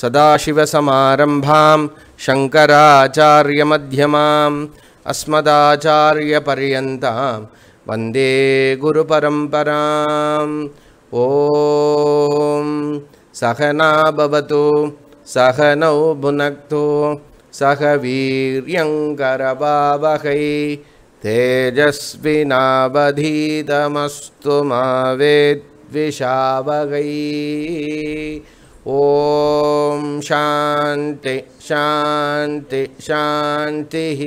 सदाशिवसमारम्भां शङ्कराचार्यमध्यमाम् अस्मदाचार्यपर्यन्तां वन्दे गुरुपरम्पराम् ॐ सहना भवतु सहनौ भुनक्तु सह वीर्यङ्करबावहै तेजस्विनावधीतमस्तु मा वेद्विशावहै ॐ शान्ति शान्ति शान्तिः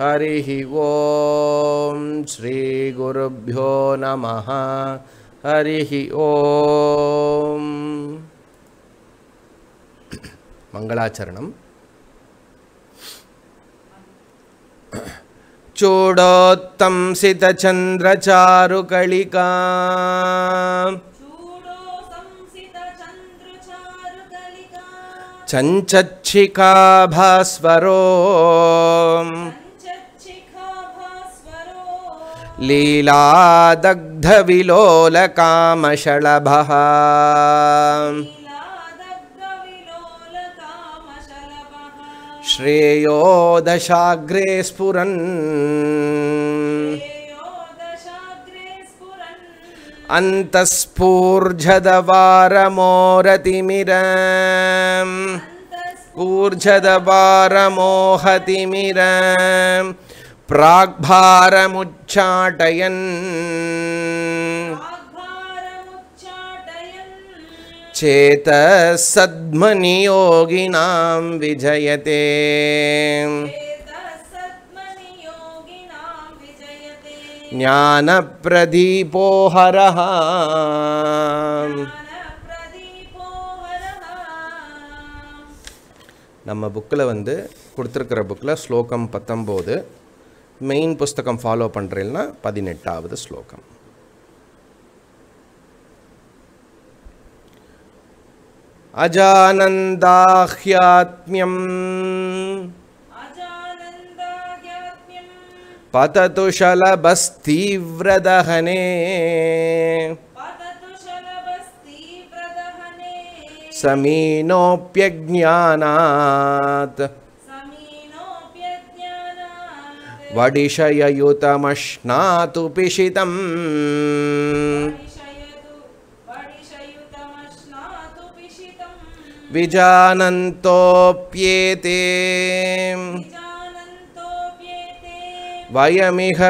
हरिः ॐ श्रीगुरुभ्यो नमः हरिः ॐ मङ्गलाचरणं चूडोत्तंसितचन्द्रचारुकलिका चञ्चच्छिकाभास्वरो लीलादग्धविलोलकामशलभः श्रेयो दशाग्रे स्फुरन् अन्तस्फूर्मिर्जदवामिर प्राग्भारमुच्चाटयन् चेत् सद्मनियोगिनां विजयते ஞான பிரதீபோஹர நம்ம புக்கில் வந்து கொடுத்துருக்கிற புக்கில் ஸ்லோகம் பத்தொம்போது மெயின் புஸ்தகம் ஃபாலோ பண்ணுறீங்கன்னா பதினெட்டாவது ஸ்லோகம் அஜானந்தாஹ்யாத்மியம் पततुशलभस्तीव्रदहने समीनोऽप्यज्ञानात् वडिशययुतमश्नातु पिशितम् विजानन्तोऽप्येते वयमिह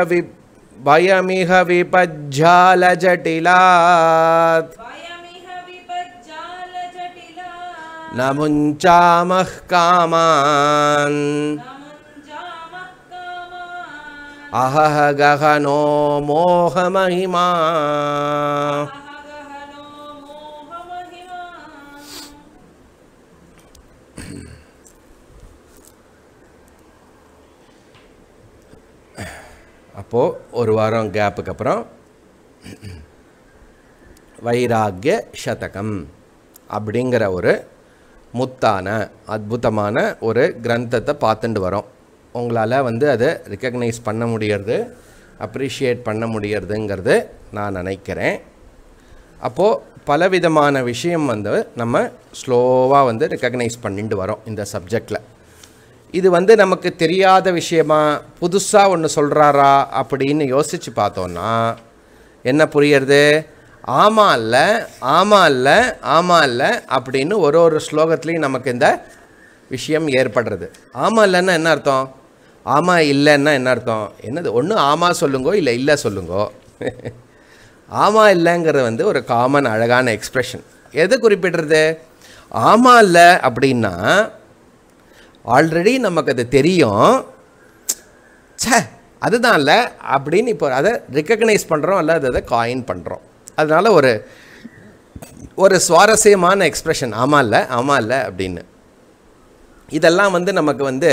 वयमिह विपज्जालजटिलात् न मुञ्चामः कामान् अहह गहनो मोहमहिमा அப்போது ஒரு வாரம் கேப்புக்கு அப்புறம் வைராகிய சதகம் அப்படிங்கிற ஒரு முத்தான அற்புதமான ஒரு கிரந்தத்தை பார்த்துட்டு வரோம் உங்களால் வந்து அதை ரிக்கக்னைஸ் பண்ண முடியறது அப்ரிஷியேட் பண்ண முடியறதுங்கிறது நான் நினைக்கிறேன் அப்போது பலவிதமான விஷயம் வந்து நம்ம ஸ்லோவாக வந்து ரெக்கக்னைஸ் பண்ணிட்டு வரோம் இந்த சப்ஜெக்டில் இது வந்து நமக்கு தெரியாத விஷயமா புதுசாக ஒன்று சொல்கிறாரா அப்படின்னு யோசித்து பார்த்தோன்னா என்ன புரியறது ஆமாம் இல்லை ஆமாம் இல்லை ஆமாம் இல்லை அப்படின்னு ஒரு ஒரு ஸ்லோகத்துலேயும் நமக்கு இந்த விஷயம் ஏற்படுறது ஆமாம் இல்லைன்னா என்ன அர்த்தம் ஆமாம் இல்லைன்னா என்ன அர்த்தம் என்னது ஒன்று ஆமாம் சொல்லுங்கோ இல்லை இல்லை சொல்லுங்கோ ஆமாம் இல்லைங்கிறது வந்து ஒரு காமன் அழகான எக்ஸ்ப்ரெஷன் எது குறிப்பிடுறது ஆமாம் இல்லை அப்படின்னா ஆல்ரெடி நமக்கு அது தெரியும் சே இல்லை அப்படின்னு இப்போ அதை ரெக்கக்னைஸ் பண்ணுறோம் அல்லது அதை காயின் பண்ணுறோம் அதனால் ஒரு ஒரு சுவாரஸ்யமான எக்ஸ்ப்ரெஷன் ஆமாம் இல்லை ஆமாம் இல்லை அப்படின்னு இதெல்லாம் வந்து நமக்கு வந்து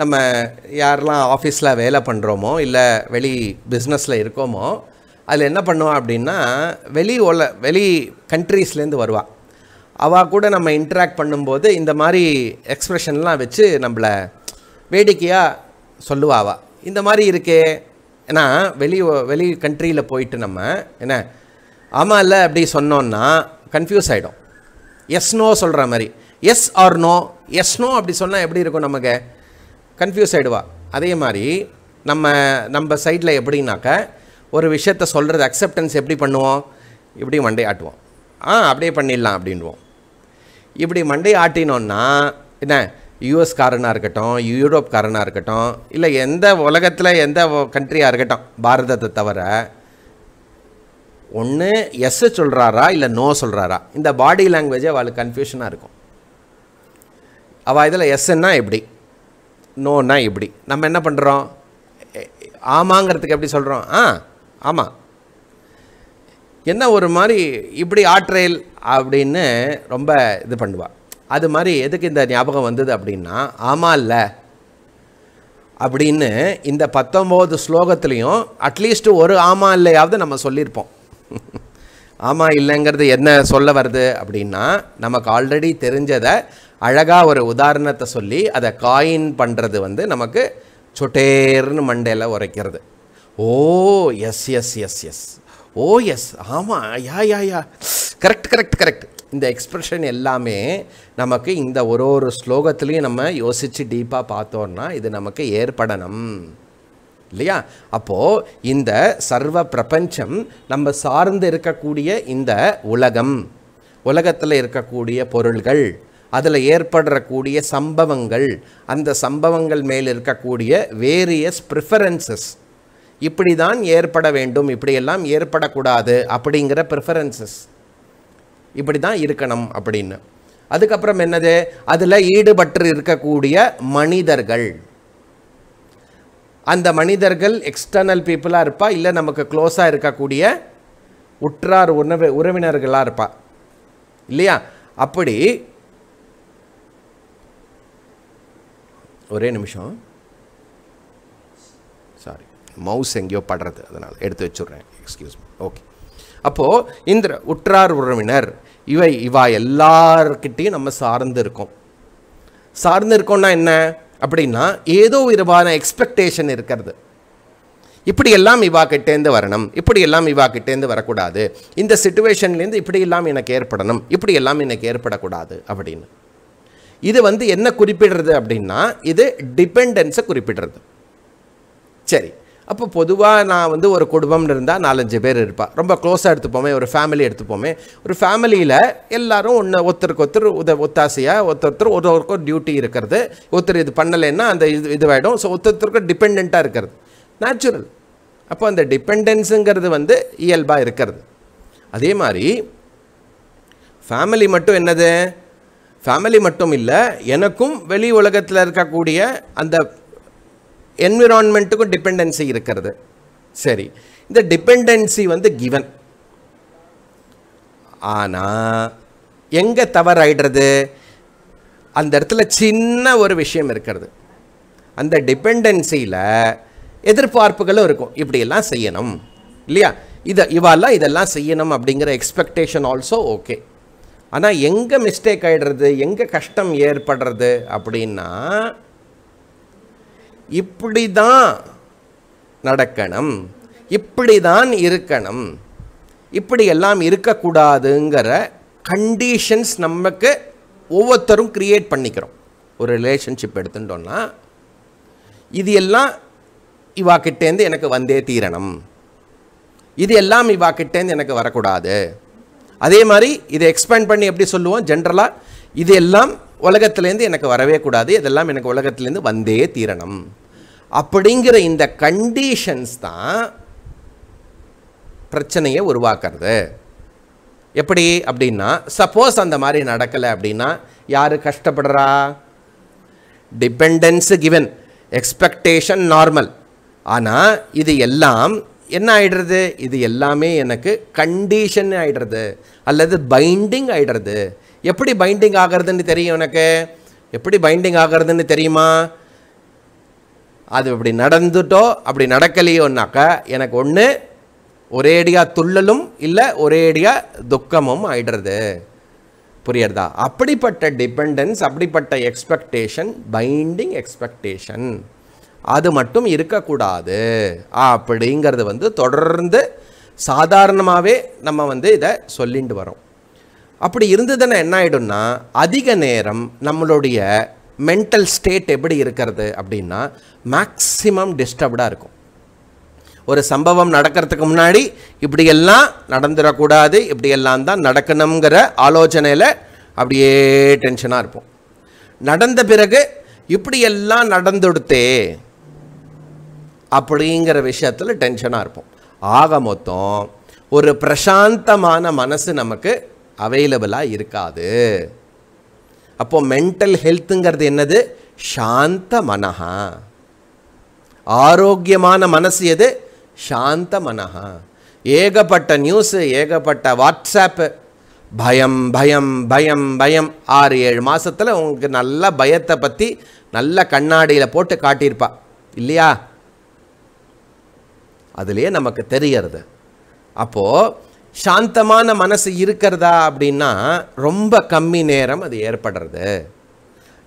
நம்ம யாரெல்லாம் ஆஃபீஸில் வேலை பண்ணுறோமோ இல்லை வெளி பிஸ்னஸில் இருக்கோமோ அதில் என்ன பண்ணுவோம் அப்படின்னா வெளி உல வெளி கண்ட்ரீஸ்லேருந்து வருவாள் அவள் கூட நம்ம இன்ட்ராக்ட் பண்ணும்போது இந்த மாதிரி எக்ஸ்ப்ரெஷன்லாம் வச்சு நம்மளை வேடிக்கையாக சொல்லுவாவா இந்த மாதிரி இருக்கே ஏன்னா வெளி வெளி கண்ட்ரியில் போயிட்டு நம்ம என்ன ஆமாம் இல்லை அப்படி சொன்னோன்னா கன்ஃபியூஸ் ஆகிடும் எஸ் நோ சொல்கிற மாதிரி yes or no yes no அப்படி சொன்னால் எப்படி இருக்கும் நமக்கு கன்ஃபியூஸ் ஆகிடுவா அதே மாதிரி நம்ம நம்ம சைடில் எப்படின்னாக்க ஒரு விஷயத்த சொல்கிறது அக்செப்டன்ஸ் எப்படி பண்ணுவோம் இப்படி மண்டே ஆட்டுவோம் ஆ அப்படியே பண்ணிடலாம் அப்படின்வோம் இப்படி மண்டை ஆட்டினோன்னா என்ன யூஎஸ்காரனாக இருக்கட்டும் யூரோப்காரனாக இருக்கட்டும் இல்லை எந்த உலகத்தில் எந்த கண்ட்ரியாக இருக்கட்டும் பாரதத்தை தவிர ஒன்று எஸ் சொல்கிறாரா இல்லை நோ சொல்கிறாரா இந்த பாடி லாங்குவேஜே அவளுக்கு கன்ஃபியூஷனாக இருக்கும் அவள் இதில் எஸ்ன்னா எப்படி நோன்னா எப்படி நம்ம என்ன பண்ணுறோம் ஆமாங்கிறதுக்கு எப்படி சொல்கிறோம் ஆ ஆமாம் என்ன ஒரு மாதிரி இப்படி ஆற்றல் அப்படின்னு ரொம்ப இது பண்ணுவாள் அது மாதிரி எதுக்கு இந்த ஞாபகம் வந்தது அப்படின்னா ஆமாம் இல்லை அப்படின்னு இந்த பத்தொம்போது ஸ்லோகத்துலேயும் அட்லீஸ்ட் ஒரு ஆமாம் இல்லையாவது நம்ம சொல்லியிருப்போம் ஆமாம் இல்லைங்கிறது என்ன சொல்ல வருது அப்படின்னா நமக்கு ஆல்ரெடி தெரிஞ்சதை அழகாக ஒரு உதாரணத்தை சொல்லி அதை காயின் பண்ணுறது வந்து நமக்கு சொட்டேர்னு மண்டையில் உரைக்கிறது oh yes yes yes yes oh yes ஆமாம் yeah yeah yeah correct correct correct இந்த எக்ஸ்ப்ரெஷன் எல்லாமே நமக்கு இந்த ஒரு ஒரு ஸ்லோகத்துலேயும் நம்ம யோசித்து டீப்பாக பார்த்தோன்னா இது நமக்கு ஏற்படணும் இல்லையா அப்போது இந்த சர்வ பிரபஞ்சம் நம்ம சார்ந்து இருக்கக்கூடிய இந்த உலகம் உலகத்தில் இருக்கக்கூடிய பொருள்கள் அதில் ஏற்படக்கூடிய சம்பவங்கள் அந்த சம்பவங்கள் மேல் இருக்கக்கூடிய வேரியஸ் ப்ரிஃபரன்சஸ் இப்படி தான் ஏற்பட வேண்டும் இப்படியெல்லாம் ஏற்படக்கூடாது அப்படிங்கிற ப்ரிஃபரன்சஸ் இப்படி தான் இருக்கணும் அப்படின்னு அதுக்கப்புறம் என்னது அதில் ஈடுபட்டு இருக்கக்கூடிய மனிதர்கள் அந்த மனிதர்கள் எக்ஸ்டர்னல் பீப்புளாக இருப்பா இல்லை நமக்கு க்ளோஸாக இருக்கக்கூடிய உற்றார் உணவு உறவினர்களாக இருப்பா இல்லையா அப்படி ஒரே நிமிஷம் சாரி மவுஸ் எங்கேயோ படுறது அதனால் எடுத்து வச்சுட்றேன் எக்ஸ்கியூஸ் ஓகே அப்போது இந்த உற்றார் உறவினர் இவை இவா எல்லார்கிட்டையும் நம்ம சார்ந்து இருக்கோம் சார்ந்து இருக்கோம்னா என்ன அப்படின்னா ஏதோ விதமான எக்ஸ்பெக்டேஷன் இருக்கிறது இப்படியெல்லாம் இவா கிட்டேருந்து வரணும் இப்படியெல்லாம் இவா கிட்டேருந்து வரக்கூடாது இந்த சுச்சுவேஷன்லேருந்து இப்படியெல்லாம் எனக்கு ஏற்படணும் இப்படியெல்லாம் எனக்கு ஏற்படக்கூடாது அப்படின்னு இது வந்து என்ன குறிப்பிடுறது அப்படின்னா இது டிபெண்டன்ஸை குறிப்பிடுறது சரி அப்போ பொதுவாக நான் வந்து ஒரு குடும்பம்னு இருந்தால் நாலஞ்சு பேர் இருப்பாள் ரொம்ப க்ளோஸாக எடுத்துப்போமே ஒரு ஃபேமிலி எடுத்துப்போமே ஒரு ஃபேமிலியில் எல்லோரும் ஒன்று ஒருத்தருக்கு ஒருத்தர் உத ஒத்தாசையாக ஒருத்தர் ஒரு ஒரு டியூட்டி இருக்கிறது ஒருத்தர் இது பண்ணலைன்னா அந்த இது இதுவாகிடும் ஸோ ஒருத்தருக்கும் டிபெண்ட்டாக இருக்கிறது நேச்சுரல் அப்போ அந்த டிபெண்டன்ஸுங்கிறது வந்து இயல்பாக இருக்கிறது அதே மாதிரி ஃபேமிலி மட்டும் என்னது ஃபேமிலி மட்டும் இல்லை எனக்கும் வெளி உலகத்தில் இருக்கக்கூடிய அந்த என்விரான்மெண்ட்டுக்கும் டிபெண்டன்சி இருக்கிறது சரி இந்த டிபெண்டன்சி வந்து கிவன் ஆனால் எங்கே தவறாயிடுறது அந்த இடத்துல சின்ன ஒரு விஷயம் இருக்கிறது அந்த டிபெண்டன்சியில் எதிர்பார்ப்புகளும் இருக்கும் இப்படியெல்லாம் செய்யணும் இல்லையா இதை இவாலாம் இதெல்லாம் செய்யணும் அப்படிங்கிற எக்ஸ்பெக்டேஷன் ஆல்சோ ஓகே ஆனால் எங்கே மிஸ்டேக் ஆகிடுறது எங்கே கஷ்டம் ஏற்படுறது அப்படின்னா இப்படி தான் நடக்கணும் இப்படி தான் இருக்கணும் இப்படி எல்லாம் இருக்கக்கூடாதுங்கிற கண்டிஷன்ஸ் நமக்கு ஒவ்வொருத்தரும் க்ரியேட் பண்ணிக்கிறோம் ஒரு ரிலேஷன்ஷிப் எடுத்துட்டோன்னா இது எல்லாம் இவாக்கிட்டேருந்து எனக்கு வந்தே தீரணும் இது எல்லாம் இவாக்கிட்டேருந்து எனக்கு வரக்கூடாது அதே மாதிரி இதை எக்ஸ்பேண்ட் பண்ணி எப்படி சொல்லுவோம் ஜென்ரலாக இது எல்லாம் உலகத்துலேருந்து எனக்கு வரவே கூடாது இதெல்லாம் எனக்கு உலகத்துலேருந்து வந்தே தீரணும் அப்படிங்கிற இந்த கண்டிஷன்ஸ் தான் பிரச்சனையை உருவாக்குறது எப்படி அப்படின்னா சப்போஸ் அந்த மாதிரி நடக்கலை அப்படின்னா யார் கஷ்டப்படுறா டிபெண்டன்ஸு கிவன் எக்ஸ்பெக்டேஷன் நார்மல் ஆனால் இது எல்லாம் என்ன ஆகிடுறது இது எல்லாமே எனக்கு கண்டிஷன் ஆகிடுறது அல்லது பைண்டிங் ஆகிடுறது எப்படி பைண்டிங் ஆகிறதுன்னு தெரியும் எனக்கு எப்படி பைண்டிங் ஆகிறதுன்னு தெரியுமா அது இப்படி நடந்துட்டோ அப்படி நடக்கலையோன்னாக்கா எனக்கு ஒன்று ஒரேடியாக துள்ளலும் இல்லை ஒரேடியாக துக்கமும் ஆயிடுறது புரியறதா அப்படிப்பட்ட டிபெண்டன்ஸ் அப்படிப்பட்ட எக்ஸ்பெக்டேஷன் பைண்டிங் எக்ஸ்பெக்டேஷன் அது மட்டும் இருக்கக்கூடாது அப்படிங்கிறது வந்து தொடர்ந்து சாதாரணமாகவே நம்ம வந்து இதை சொல்லிட்டு வரோம் அப்படி இருந்ததுன்னா என்ன ஆகிடும்னா அதிக நேரம் நம்மளுடைய மென்டல் ஸ்டேட் எப்படி இருக்கிறது அப்படின்னா மேக்ஸிமம் டிஸ்டர்ப்டாக இருக்கும் ஒரு சம்பவம் நடக்கிறதுக்கு முன்னாடி இப்படியெல்லாம் நடந்துடக்கூடாது இப்படியெல்லாம் தான் நடக்கணுங்கிற ஆலோசனையில் அப்படியே டென்ஷனாக இருப்போம் நடந்த பிறகு இப்படியெல்லாம் நடந்துடுத்தே அப்படிங்கிற விஷயத்தில் டென்ஷனாக இருப்போம் ஆக மொத்தம் ஒரு பிரசாந்தமான மனசு நமக்கு அவைலபிளாக இருக்காது அப்போது மென்டல் ஹெல்த்துங்கிறது என்னது சாந்த மனஹா ஆரோக்கியமான மனசு எது சாந்த மனஹா ஏகப்பட்ட நியூஸு ஏகப்பட்ட வாட்ஸ்அப்பு பயம் பயம் பயம் பயம் ஆறு ஏழு மாதத்தில் உங்களுக்கு நல்ல பயத்தை பற்றி நல்ல கண்ணாடியில் போட்டு காட்டியிருப்பா இல்லையா அதுலேயே நமக்கு தெரியறது அப்போது சாந்தமான மனசு இருக்கிறதா அப்படின்னா ரொம்ப கம்மி நேரம் அது ஏற்படுறது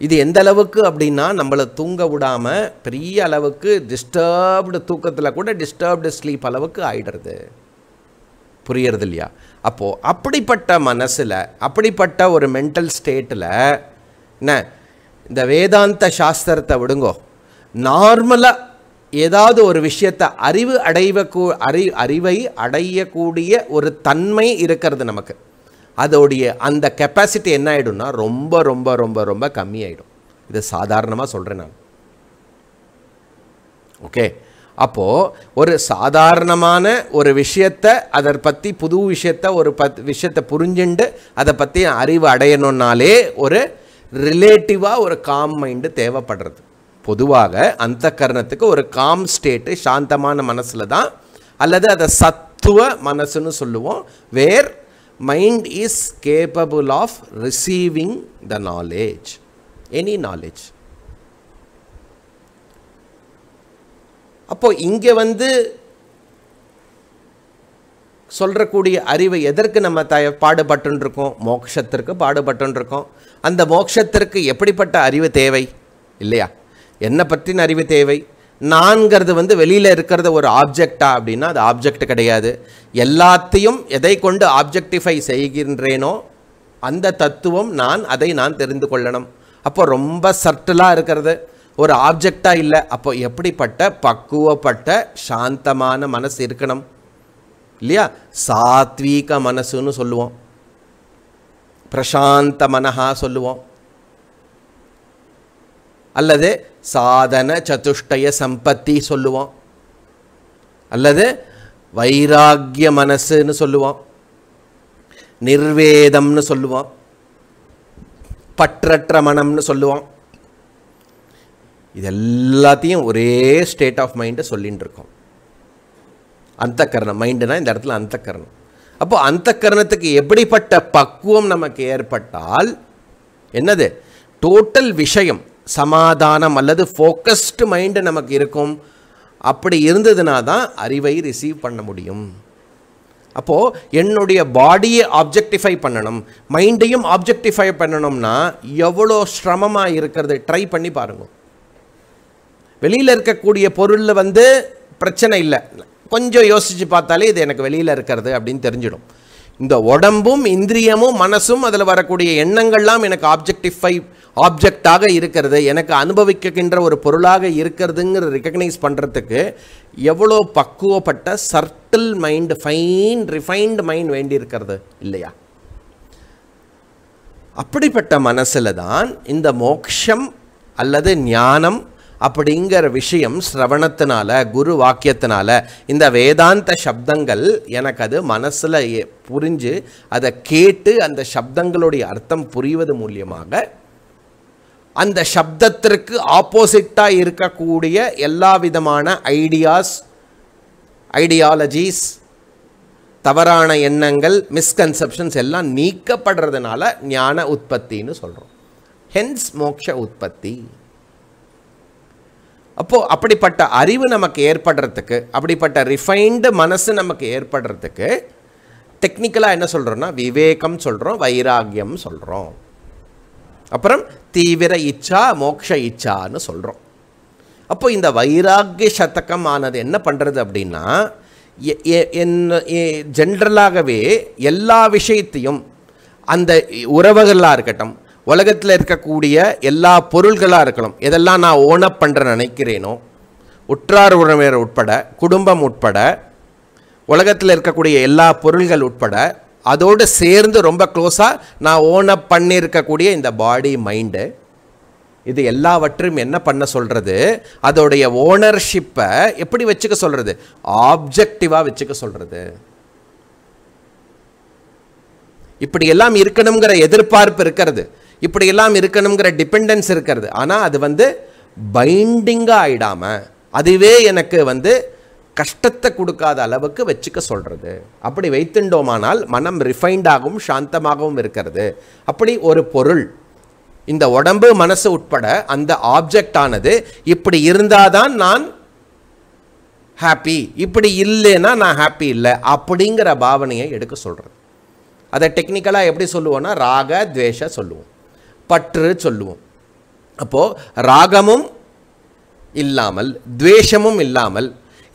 இது எந்த அளவுக்கு அப்படின்னா நம்மளை தூங்க விடாமல் பெரிய அளவுக்கு டிஸ்டர்ப்டு தூக்கத்தில் கூட டிஸ்டர்ப்டு ஸ்லீப் அளவுக்கு ஆயிடுறது புரியறது இல்லையா அப்போது அப்படிப்பட்ட மனசில் அப்படிப்பட்ட ஒரு மென்டல் ஸ்டேட்டில் என்ன இந்த வேதாந்த சாஸ்திரத்தை விடுங்கோ நார்மலாக ஏதாவது ஒரு விஷயத்தை அறிவு அடைவக்கூ அறி அறிவை அடையக்கூடிய ஒரு தன்மை இருக்கிறது நமக்கு அதோடைய அந்த கெப்பாசிட்டி என்ன ஆகிடும்னா ரொம்ப ரொம்ப ரொம்ப ரொம்ப கம்மியாயிடும் இது சாதாரணமாக சொல்கிறேன் நான் ஓகே அப்போது ஒரு சாதாரணமான ஒரு விஷயத்தை அதை பற்றி புது விஷயத்தை ஒரு பத் விஷயத்தை புரிஞ்சுண்டு அதை பற்றி அறிவு அடையணுன்னாலே ஒரு ரிலேட்டிவாக ஒரு காம் மைண்டு தேவைப்படுறது பொதுவாக அந்த கரணத்துக்கு ஒரு காம் ஸ்டேட்டு சாந்தமான மனசில் தான் அல்லது அதை சத்துவ மனசுன்னு சொல்லுவோம் where mind is capable of receiving the knowledge any knowledge அப்போது இங்கே வந்து சொல்கிறக்கூடிய அறிவை எதற்கு நம்ம த பாடுபட்டுருக்கோம் மோட்சத்திற்கு பாடுபட்டுருக்கோம் அந்த மோட்சத்திற்கு எப்படிப்பட்ட அறிவு தேவை இல்லையா என்னை பற்றின அறிவு தேவை நான்கிறது வந்து வெளியில் இருக்கிறத ஒரு ஆப்ஜெக்டா அப்படின்னா அது ஆப்ஜெக்ட் கிடையாது எல்லாத்தையும் எதை கொண்டு ஆப்ஜெக்டிஃபை செய்கின்றேனோ அந்த தத்துவம் நான் அதை நான் தெரிந்து கொள்ளணும் அப்போ ரொம்ப சர்ட்டிலாக இருக்கிறது ஒரு ஆப்ஜெக்டாக இல்லை அப்போ எப்படிப்பட்ட பக்குவப்பட்ட சாந்தமான மனசு இருக்கணும் இல்லையா சாத்வீக மனசுன்னு சொல்லுவோம் பிரசாந்த மனஹா சொல்லுவோம் அல்லது சாதன சதுஷ்டய சம்பத்தி சொல்லுவோம் அல்லது வைராகிய மனசுன்னு சொல்லுவோம் நிர்வேதம்னு சொல்லுவோம் பற்றற்ற மனம்னு சொல்லுவோம் இது எல்லாத்தையும் ஒரே ஸ்டேட் ஆஃப் மைண்டை சொல்லின்னு இருக்கோம் அந்தக்கரணம் மைண்டுனா இந்த இடத்துல அந்தக்கரணம் அப்போது அந்தக்கரணத்துக்கு எப்படிப்பட்ட பக்குவம் நமக்கு ஏற்பட்டால் என்னது டோட்டல் விஷயம் சமாதானம் அல்லது ஃபோக்கஸ்டு மைண்டு நமக்கு இருக்கும் அப்படி இருந்ததுனால தான் அறிவை ரிசீவ் பண்ண முடியும் அப்போது என்னுடைய பாடியை ஆப்ஜெக்டிஃபை பண்ணணும் மைண்டையும் ஆப்ஜெக்டிஃபை பண்ணணும்னா எவ்வளோ சிரமமாக இருக்கிறது ட்ரை பண்ணி பாருங்க வெளியில் இருக்கக்கூடிய பொருளில் வந்து பிரச்சனை இல்லை கொஞ்சம் யோசித்து பார்த்தாலே இது எனக்கு வெளியில் இருக்கிறது அப்படின்னு தெரிஞ்சிடும் இந்த உடம்பும் இந்திரியமும் மனசும் அதில் வரக்கூடிய எண்ணங்கள்லாம் எனக்கு ஆப்ஜெக்டிஃபை ஆப்ஜெக்டாக இருக்கிறது எனக்கு அனுபவிக்கின்ற ஒரு பொருளாக இருக்கிறதுங்கிற ரெக்கக்னைஸ் பண்ணுறதுக்கு எவ்வளோ பக்குவப்பட்ட subtle mind fine refined mind வேண்டி இருக்கிறது இல்லையா அப்படிப்பட்ட மனசில் தான் இந்த மோக்ஷம் அல்லது ஞானம் அப்படிங்கிற விஷயம் சிரவணத்தினால குரு வாக்கியத்தினால இந்த வேதாந்த சப்தங்கள் எனக்கு அது மனசில் புரிஞ்சு அதை கேட்டு அந்த சப்தங்களுடைய அர்த்தம் புரிவது மூலியமாக அந்த சப்தத்திற்கு ஆப்போசிட்டாக இருக்கக்கூடிய எல்லா விதமான ஐடியாஸ் ஐடியாலஜிஸ் தவறான எண்ணங்கள் மிஸ்கன்செப்ஷன்ஸ் எல்லாம் நீக்கப்படுறதுனால ஞான உற்பத்தின்னு சொல்கிறோம் ஹென்ஸ் மோக்ஷ உற்பத்தி அப்போது அப்படிப்பட்ட அறிவு நமக்கு ஏற்படுறதுக்கு அப்படிப்பட்ட ரிஃபைன்டு மனசு நமக்கு ஏற்படுறதுக்கு டெக்னிக்கலாக என்ன சொல்கிறோன்னா விவேகம் சொல்கிறோம் வைராகியம் சொல்கிறோம் அப்புறம் தீவிர இச்சா மோக்ஷ இச்சான்னு சொல்கிறோம் அப்போது இந்த வைராகிய சதகம் ஆனது என்ன பண்ணுறது அப்படின்னா என் ஜென்ரலாகவே எல்லா விஷயத்தையும் அந்த உறவுகளாக இருக்கட்டும் உலகத்தில் இருக்கக்கூடிய எல்லா பொருள்களாக இருக்கணும் எதெல்லாம் நான் ஓனப் பண்ணுற நினைக்கிறேனோ உற்றார் உறவினர் உட்பட குடும்பம் உட்பட உலகத்தில் இருக்கக்கூடிய எல்லா பொருள்கள் உட்பட அதோடு சேர்ந்து ரொம்ப க்ளோஸாக நான் ஓனப் பண்ணியிருக்கக்கூடிய இந்த பாடி மைண்டு இது எல்லாவற்றையும் என்ன பண்ண சொல்கிறது அதோடைய ஓனர்ஷிப்பை எப்படி வச்சுக்க சொல்கிறது ஆப்ஜெக்டிவாக வச்சுக்க சொல்கிறது இப்படியெல்லாம் இருக்கணுங்கிற எதிர்பார்ப்பு இருக்கிறது இப்படியெல்லாம் இருக்கணுங்கிற டிபெண்டன்ஸ் இருக்கிறது ஆனால் அது வந்து பைண்டிங்காக ஆகிடாமல் அதுவே எனக்கு வந்து கஷ்டத்தை கொடுக்காத அளவுக்கு வச்சுக்க சொல்கிறது அப்படி வைத்துண்டோமானால் மனம் ரிஃபைண்டாகவும் சாந்தமாகவும் இருக்கிறது அப்படி ஒரு பொருள் இந்த உடம்பு மனசு உட்பட அந்த ஆப்ஜெக்ட் ஆனது இப்படி இருந்தால் தான் நான் ஹாப்பி இப்படி இல்லைன்னா நான் ஹாப்பி இல்லை அப்படிங்கிற பாவனையை எடுக்க சொல்கிறது அதை டெக்னிக்கலாக எப்படி சொல்லுவோன்னா ராக துவேஷ சொல்லுவோம் பற்று சொல்லுவோம் அப்போது ராகமும் இல்லாமல் துவேஷமும் இல்லாமல்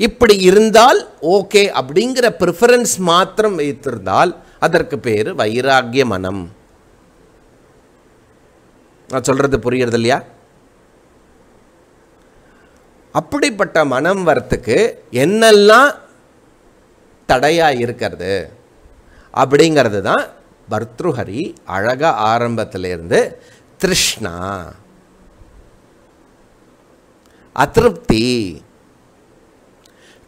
இப்படி இருந்தால் ஓகே அப்படிங்கிற ப்ரிஃபரன்ஸ் மாத்திரம் வைத்திருந்தால் அதற்கு பேர் வைராகிய மனம் நான் சொல்கிறது புரியுறது இல்லையா அப்படிப்பட்ட மனம் வரத்துக்கு என்னெல்லாம் தடையாக இருக்கிறது அப்படிங்கிறது தான் பர்த்ருஹரி அழக ஆரம்பத்திலேருந்து திருஷ்ணா அதிருப்தி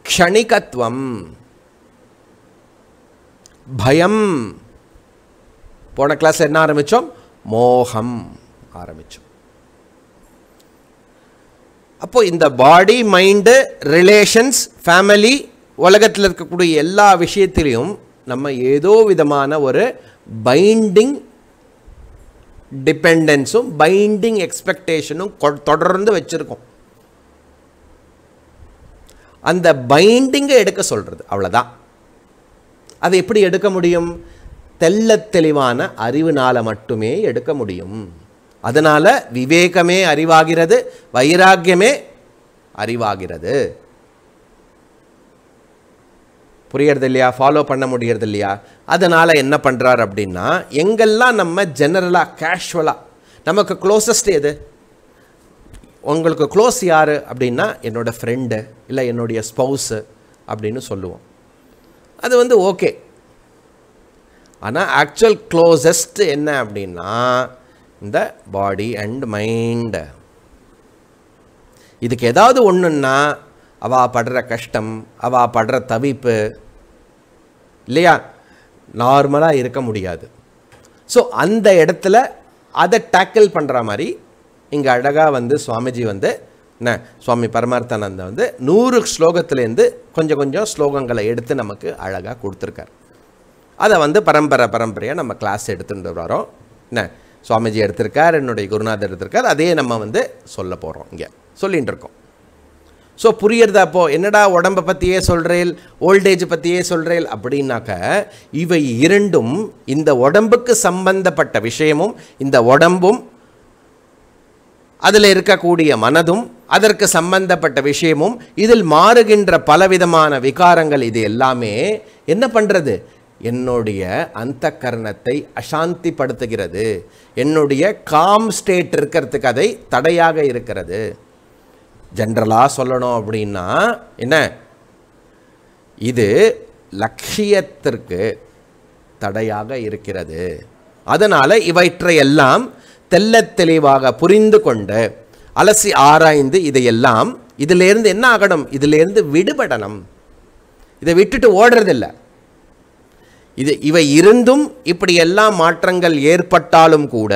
க்ஷணிகத்துவம் பயம் போன கிளாஸ் என்ன ஆரம்பித்தோம் மோகம் ஆரம்பித்தோம் அப்போ இந்த பாடி மைண்டு ரிலேஷன்ஸ் ஃபேமிலி உலகத்தில் இருக்கக்கூடிய எல்லா விஷயத்திலையும் நம்ம ஏதோ விதமான ஒரு பைண்டிங் டிபெண்டன்ஸும் பைண்டிங் எக்ஸ்பெக்டேஷனும் தொடர்ந்து வச்சுருக்கோம் அந்த பைண்டிங்கை எடுக்க சொல்கிறது அவ்வளோதான் அதை எப்படி எடுக்க முடியும் தெல்ல தெளிவான அறிவினால் மட்டுமே எடுக்க முடியும் அதனால் விவேகமே அறிவாகிறது வைராக்கியமே அறிவாகிறது புரியறது இல்லையா ஃபாலோ பண்ண முடியறது இல்லையா அதனால் என்ன பண்ணுறார் அப்படின்னா எங்கெல்லாம் நம்ம ஜெனரலாக கேஷுவலாக நமக்கு க்ளோசஸ்ட் எது உங்களுக்கு க்ளோஸ் யார் அப்படின்னா என்னோடய ஃப்ரெண்டு இல்லை என்னுடைய ஸ்பௌஸு அப்படின்னு சொல்லுவோம் அது வந்து ஓகே ஆனால் ஆக்சுவல் க்ளோசஸ்ட் என்ன அப்படின்னா இந்த பாடி அண்ட் மைண்டு இதுக்கு ஏதாவது ஒன்றுன்னா அவா படுற கஷ்டம் அவா படுற தவிப்பு இல்லையா நார்மலாக இருக்க முடியாது ஸோ அந்த இடத்துல அதை டேக்கிள் பண்ணுற மாதிரி இங்கே அழகாக வந்து சுவாமிஜி வந்து என்ன சுவாமி பரமார்த்தானந்த வந்து நூறு ஸ்லோகத்துலேருந்து கொஞ்சம் கொஞ்சம் ஸ்லோகங்களை எடுத்து நமக்கு அழகாக கொடுத்துருக்கார் அதை வந்து பரம்பரை பரம்பரையாக நம்ம கிளாஸ் எடுத்துகிட்டு வரோம் என்ன சுவாமிஜி எடுத்திருக்கார் என்னுடைய குருநாதர் எடுத்திருக்கார் அதையே நம்ம வந்து சொல்ல போகிறோம் இங்கே சொல்லிகிட்டு இருக்கோம் ஸோ புரியுறதா அப்போ என்னடா உடம்பை பற்றியே சொல்கிறேன் ஓல்டேஜ் பற்றியே சொல்கிறேன் அப்படின்னாக்க இவை இரண்டும் இந்த உடம்புக்கு சம்பந்தப்பட்ட விஷயமும் இந்த உடம்பும் அதில் இருக்கக்கூடிய மனதும் அதற்கு சம்பந்தப்பட்ட விஷயமும் இதில் மாறுகின்ற பலவிதமான விகாரங்கள் இது எல்லாமே என்ன பண்ணுறது என்னுடைய அந்த கரணத்தை அசாந்திப்படுத்துகிறது என்னுடைய காம் ஸ்டேட் இருக்கிறதுக்கு அதை தடையாக இருக்கிறது ஜென்ரலாக சொல்லணும் அப்படின்னா என்ன இது லட்சியத்திற்கு தடையாக இருக்கிறது அதனால் இவற்றையெல்லாம் தெல்ல தெளிவாக புரிந்து கொண்டு அலசி ஆராய்ந்து இதையெல்லாம் இதிலேருந்து என்ன ஆகணும் இதிலேருந்து விடுபடணும் இதை விட்டுட்டு ஓடுறதில்ல இது இவை இருந்தும் இப்படியெல்லாம் மாற்றங்கள் ஏற்பட்டாலும் கூட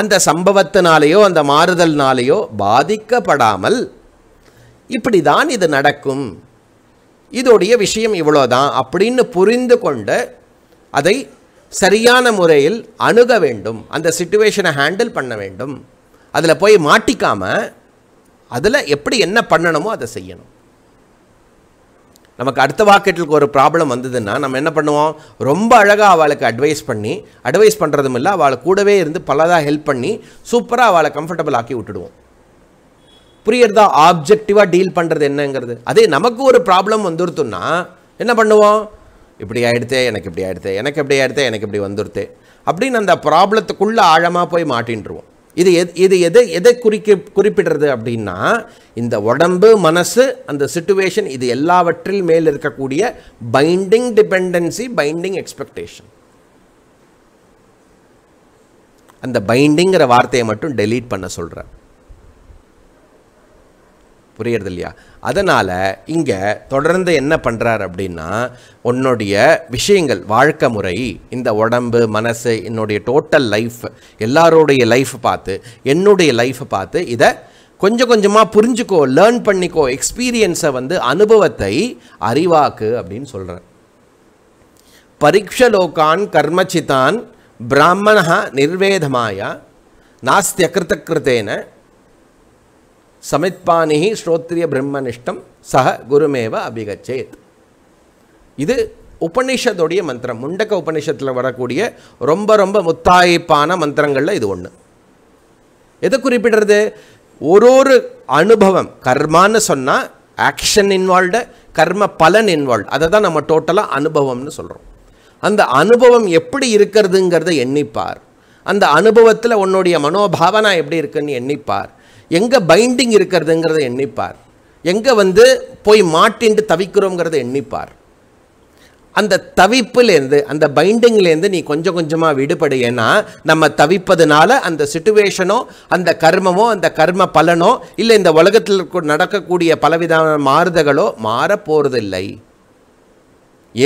அந்த சம்பவத்தினாலேயோ அந்த மாறுதல்னாலேயோ பாதிக்கப்படாமல் இப்படி தான் இது நடக்கும் இதோடைய விஷயம் இவ்வளோதான் அப்படின்னு புரிந்து கொண்டு அதை சரியான முறையில் அணுக வேண்டும் அந்த சுச்சுவேஷனை ஹேண்டில் பண்ண வேண்டும் அதில் போய் மாட்டிக்காமல் அதில் எப்படி என்ன பண்ணணுமோ அதை செய்யணும் நமக்கு அடுத்த வாக்கெட்டுக்கு ஒரு ப்ராப்ளம் வந்ததுன்னா நம்ம என்ன பண்ணுவோம் ரொம்ப அழகாக அவளுக்கு அட்வைஸ் பண்ணி அட்வைஸ் பண்ணுறதும் இல்லை அவளை கூடவே இருந்து பலதாக ஹெல்ப் பண்ணி சூப்பராக அவளை கம்ஃபர்டபுள் ஆக்கி விட்டுடுவோம் புரியறதா ஆப்ஜெக்டிவாக டீல் பண்ணுறது என்னங்கிறது அதே நமக்கு ஒரு ப்ராப்ளம் வந்துருத்துன்னா என்ன பண்ணுவோம் இப்படி ஆகிடுத்தே எனக்கு இப்படி ஆகிடுத்தே எனக்கு இப்படி ஆகிடுத்தே எனக்கு இப்படி வந்துருத்தே அப்படின்னு அந்த ப்ராப்ளத்துக்குள்ளே ஆழமாக போய் மாட்டின்ட்டுருவோம் இது எது இது எதை எதை குறிக்க குறிப்பிடுறது அப்படின்னா இந்த உடம்பு மனசு அந்த சுச்சுவேஷன் இது எல்லாவற்றில் மேல் இருக்கக்கூடிய பைண்டிங் டிபெண்டன்சி பைண்டிங் எக்ஸ்பெக்டேஷன் அந்த பைண்டிங்கிற வார்த்தையை மட்டும் டெலீட் பண்ண சொல்கிறேன் புரியறது இல்லையா அதனால் இங்கே தொடர்ந்து என்ன பண்ணுறார் அப்படின்னா உன்னுடைய விஷயங்கள் வாழ்க்கை முறை இந்த உடம்பு மனசு என்னுடைய டோட்டல் லைஃப் எல்லாருடைய லைஃப் பார்த்து என்னுடைய லைஃப்பை பார்த்து இதை கொஞ்சம் கொஞ்சமாக புரிஞ்சுக்கோ லேர்ன் பண்ணிக்கோ எக்ஸ்பீரியன்ஸை வந்து அனுபவத்தை அறிவாக்கு அப்படின்னு சொல்கிறேன் பரீட்சலோகான் கர்மச்சிதான் பிராமணா நிர்வேதமாயா நாஸ்திய சமித்பானி ஸ்ரோத்ரிய பிரம்மனிஷ்டம் சக குருமேவ அபிகச்சேத் இது உபனிஷத்துடைய மந்திரம் முண்டக்க உபனிஷத்தில் வரக்கூடிய ரொம்ப ரொம்ப முத்தாய்ப்பான மந்திரங்களில் இது ஒன்று எதை குறிப்பிடுறது ஒரு ஒரு அனுபவம் கர்மான்னு சொன்னால் ஆக்ஷன் இன்வால்வ்டு கர்ம பலன் இன்வால்வ் அதை தான் நம்ம டோட்டலாக அனுபவம்னு சொல்கிறோம் அந்த அனுபவம் எப்படி இருக்கிறதுங்கிறத எண்ணிப்பார் அந்த அனுபவத்தில் உன்னுடைய மனோபாவனா எப்படி இருக்குன்னு எண்ணிப்பார் எங்கே பைண்டிங் இருக்கிறதுங்கிறத எண்ணிப்பார் எங்கே வந்து போய் மாட்டின்ட்டு தவிக்கிறோங்கிறத எண்ணிப்பார் அந்த தவிப்புலேருந்து அந்த பைண்டிங்லேருந்து நீ கொஞ்சம் கொஞ்சமாக விடுபடு ஏன்னா நம்ம தவிப்பதுனால அந்த சுட்சுவேஷனோ அந்த கர்மமோ அந்த கர்ம பலனோ இல்லை இந்த உலகத்தில் நடக்கக்கூடிய பலவிதமான மாறுதல்களோ மாறப்போகிறதில்லை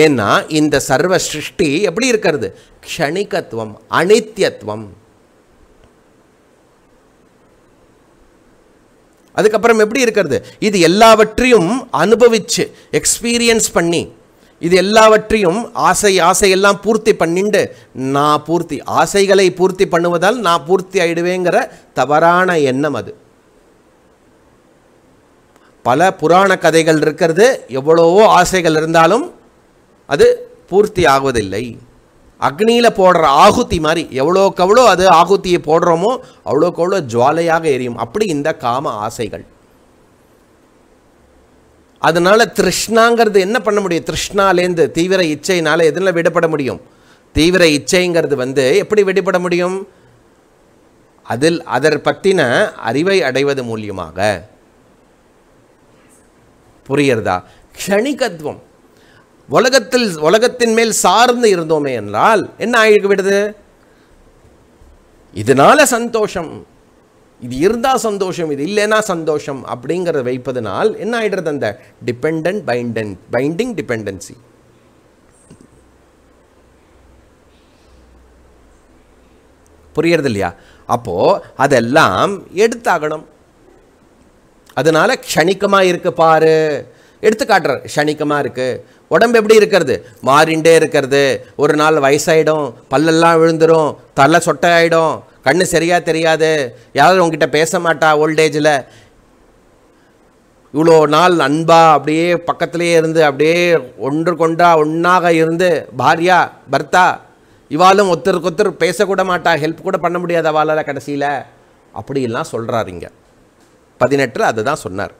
ஏன்னா இந்த சர்வ சிருஷ்டி எப்படி இருக்கிறது க்ஷணிகத்துவம் அனித்தியத்துவம் அதுக்கப்புறம் எப்படி இருக்கிறது இது எல்லாவற்றையும் அனுபவிச்சு எக்ஸ்பீரியன்ஸ் பண்ணி இது எல்லாவற்றையும் ஆசை ஆசையெல்லாம் பூர்த்தி பண்ணிண்டு நான் பூர்த்தி ஆசைகளை பூர்த்தி பண்ணுவதால் நான் பூர்த்தி ஆயிடுவேங்கிற தவறான எண்ணம் அது பல புராண கதைகள் இருக்கிறது எவ்வளவோ ஆசைகள் இருந்தாலும் அது பூர்த்தி ஆவதில்லை அக்னியில் போடுற ஆகுத்தி மாதிரி எவ்வளோக்கு எவ்வளோ அது ஆகுத்தியை போடுறோமோ அவ்வளோக்கு அவ்வளோ ஜுவாலையாக எரியும் அப்படி இந்த காம ஆசைகள் அதனால் திருஷ்ணாங்கிறது என்ன பண்ண முடியும் திருஷ்ணாலேருந்து தீவிர இச்சையினால் எதில் விடுபட முடியும் தீவிர இச்சைங்கிறது வந்து எப்படி விடுபட முடியும் அதில் அதர் பற்றின அறிவை அடைவது மூலியமாக புரியறதா க்ஷணிகத்துவம் உலகத்தில் உலகத்தின் மேல் சார்ந்து இருந்தோமே என்றால் என்ன ஆகிட்டு விடுது இதனால சந்தோஷம் இது இருந்தால் சந்தோஷம் இது இல்லைன்னா சந்தோஷம் அப்படிங்கிறத வைப்பதனால் என்ன ஆகிடுறது அந்த டிபெண்ட் பைண்டன் பைண்டிங் டிபெண்டன்சி புரியறது இல்லையா அப்போ அதெல்லாம் எடுத்தாகணும் அதனால க்ஷணிக்கமாக இருக்கு பாரு எடுத்து காட்டுறார் க்ஷணிக்கமாக இருக்குது உடம்பு எப்படி இருக்கிறது மாறிண்டே இருக்கிறது ஒரு நாள் வயசாயிடும் பல்லெல்லாம் விழுந்துடும் தலை சொட்டையாயிடும் கண்ணு சரியாக தெரியாது யாரும் உங்ககிட்ட பேச மாட்டா ஓல்டேஜில் இவ்வளோ நாள் அன்பா அப்படியே பக்கத்துலேயே இருந்து அப்படியே ஒன்று கொண்டா ஒன்றாக இருந்து பாரியா பர்த்தா இவாலும் ஒத்தருக்கு ஒத்தர் பேசக்கூட மாட்டா ஹெல்ப் கூட பண்ண முடியாத வாழலை கடைசியில் அப்படிலாம் சொல்கிறாருங்க பதினெட்டு அதுதான் சொன்னார்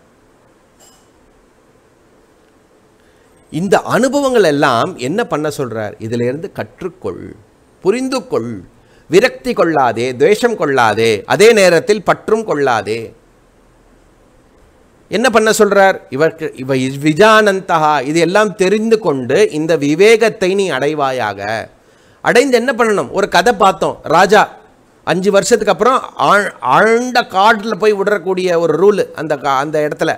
இந்த அனுபவங்கள் எல்லாம் என்ன பண்ண சொல்கிறார் இதிலிருந்து கற்றுக்கொள் புரிந்து கொள் விரக்தி கொள்ளாதே துவேஷம் கொள்ளாதே அதே நேரத்தில் பற்றும் கொள்ளாதே என்ன பண்ண சொல்கிறார் இவருக்கு இவ விஜானந்தகா இது எல்லாம் தெரிந்து கொண்டு இந்த விவேகத்தை நீ அடைவாயாக அடைந்து என்ன பண்ணணும் ஒரு கதை பார்த்தோம் ராஜா அஞ்சு வருஷத்துக்கு அப்புறம் ஆழ் ஆழ்ந்த காட்டில் போய் விடறக்கூடிய ஒரு ரூலு அந்த அந்த இடத்துல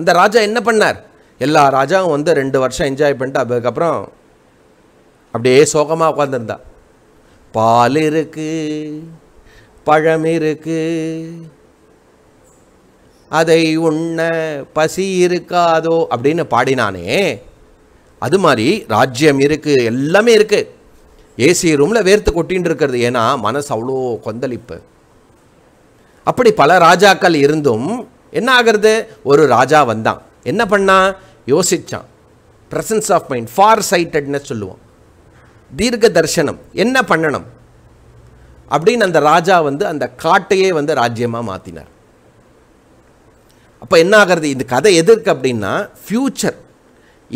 அந்த ராஜா என்ன பண்ணார் எல்லா ராஜாவும் வந்து ரெண்டு வருஷம் என்ஜாய் பண்ணிட்டு அதுக்கப்புறம் அப்படியே சோகமாக உட்காந்துருந்தா பால் இருக்கு பழம் இருக்கு அதை உண்ண பசி இருக்காதோ அப்படின்னு பாடினானே அது மாதிரி ராஜ்யம் இருக்குது எல்லாமே இருக்குது ஏசி ரூமில் வேர்த்து கொட்டின்னு இருக்கிறது ஏன்னா மனசு அவ்வளோ கொந்தளிப்பு அப்படி பல ராஜாக்கள் இருந்தும் என்ன ஆகிறது ஒரு ராஜா வந்தான் என்ன பண்ணான் யோசித்தான் presence of mind far sightedness சொல்லுவோம் தீர்க்க தர்சனம் என்ன பண்ணணும் அப்படின்னு அந்த ராஜா வந்து அந்த காட்டையே வந்து ராஜ்யமாக மாற்றினார் அப்போ என்ன ஆகிறது இந்த கதை எதிர்க்கு அப்படின்னா ஃப்யூச்சர்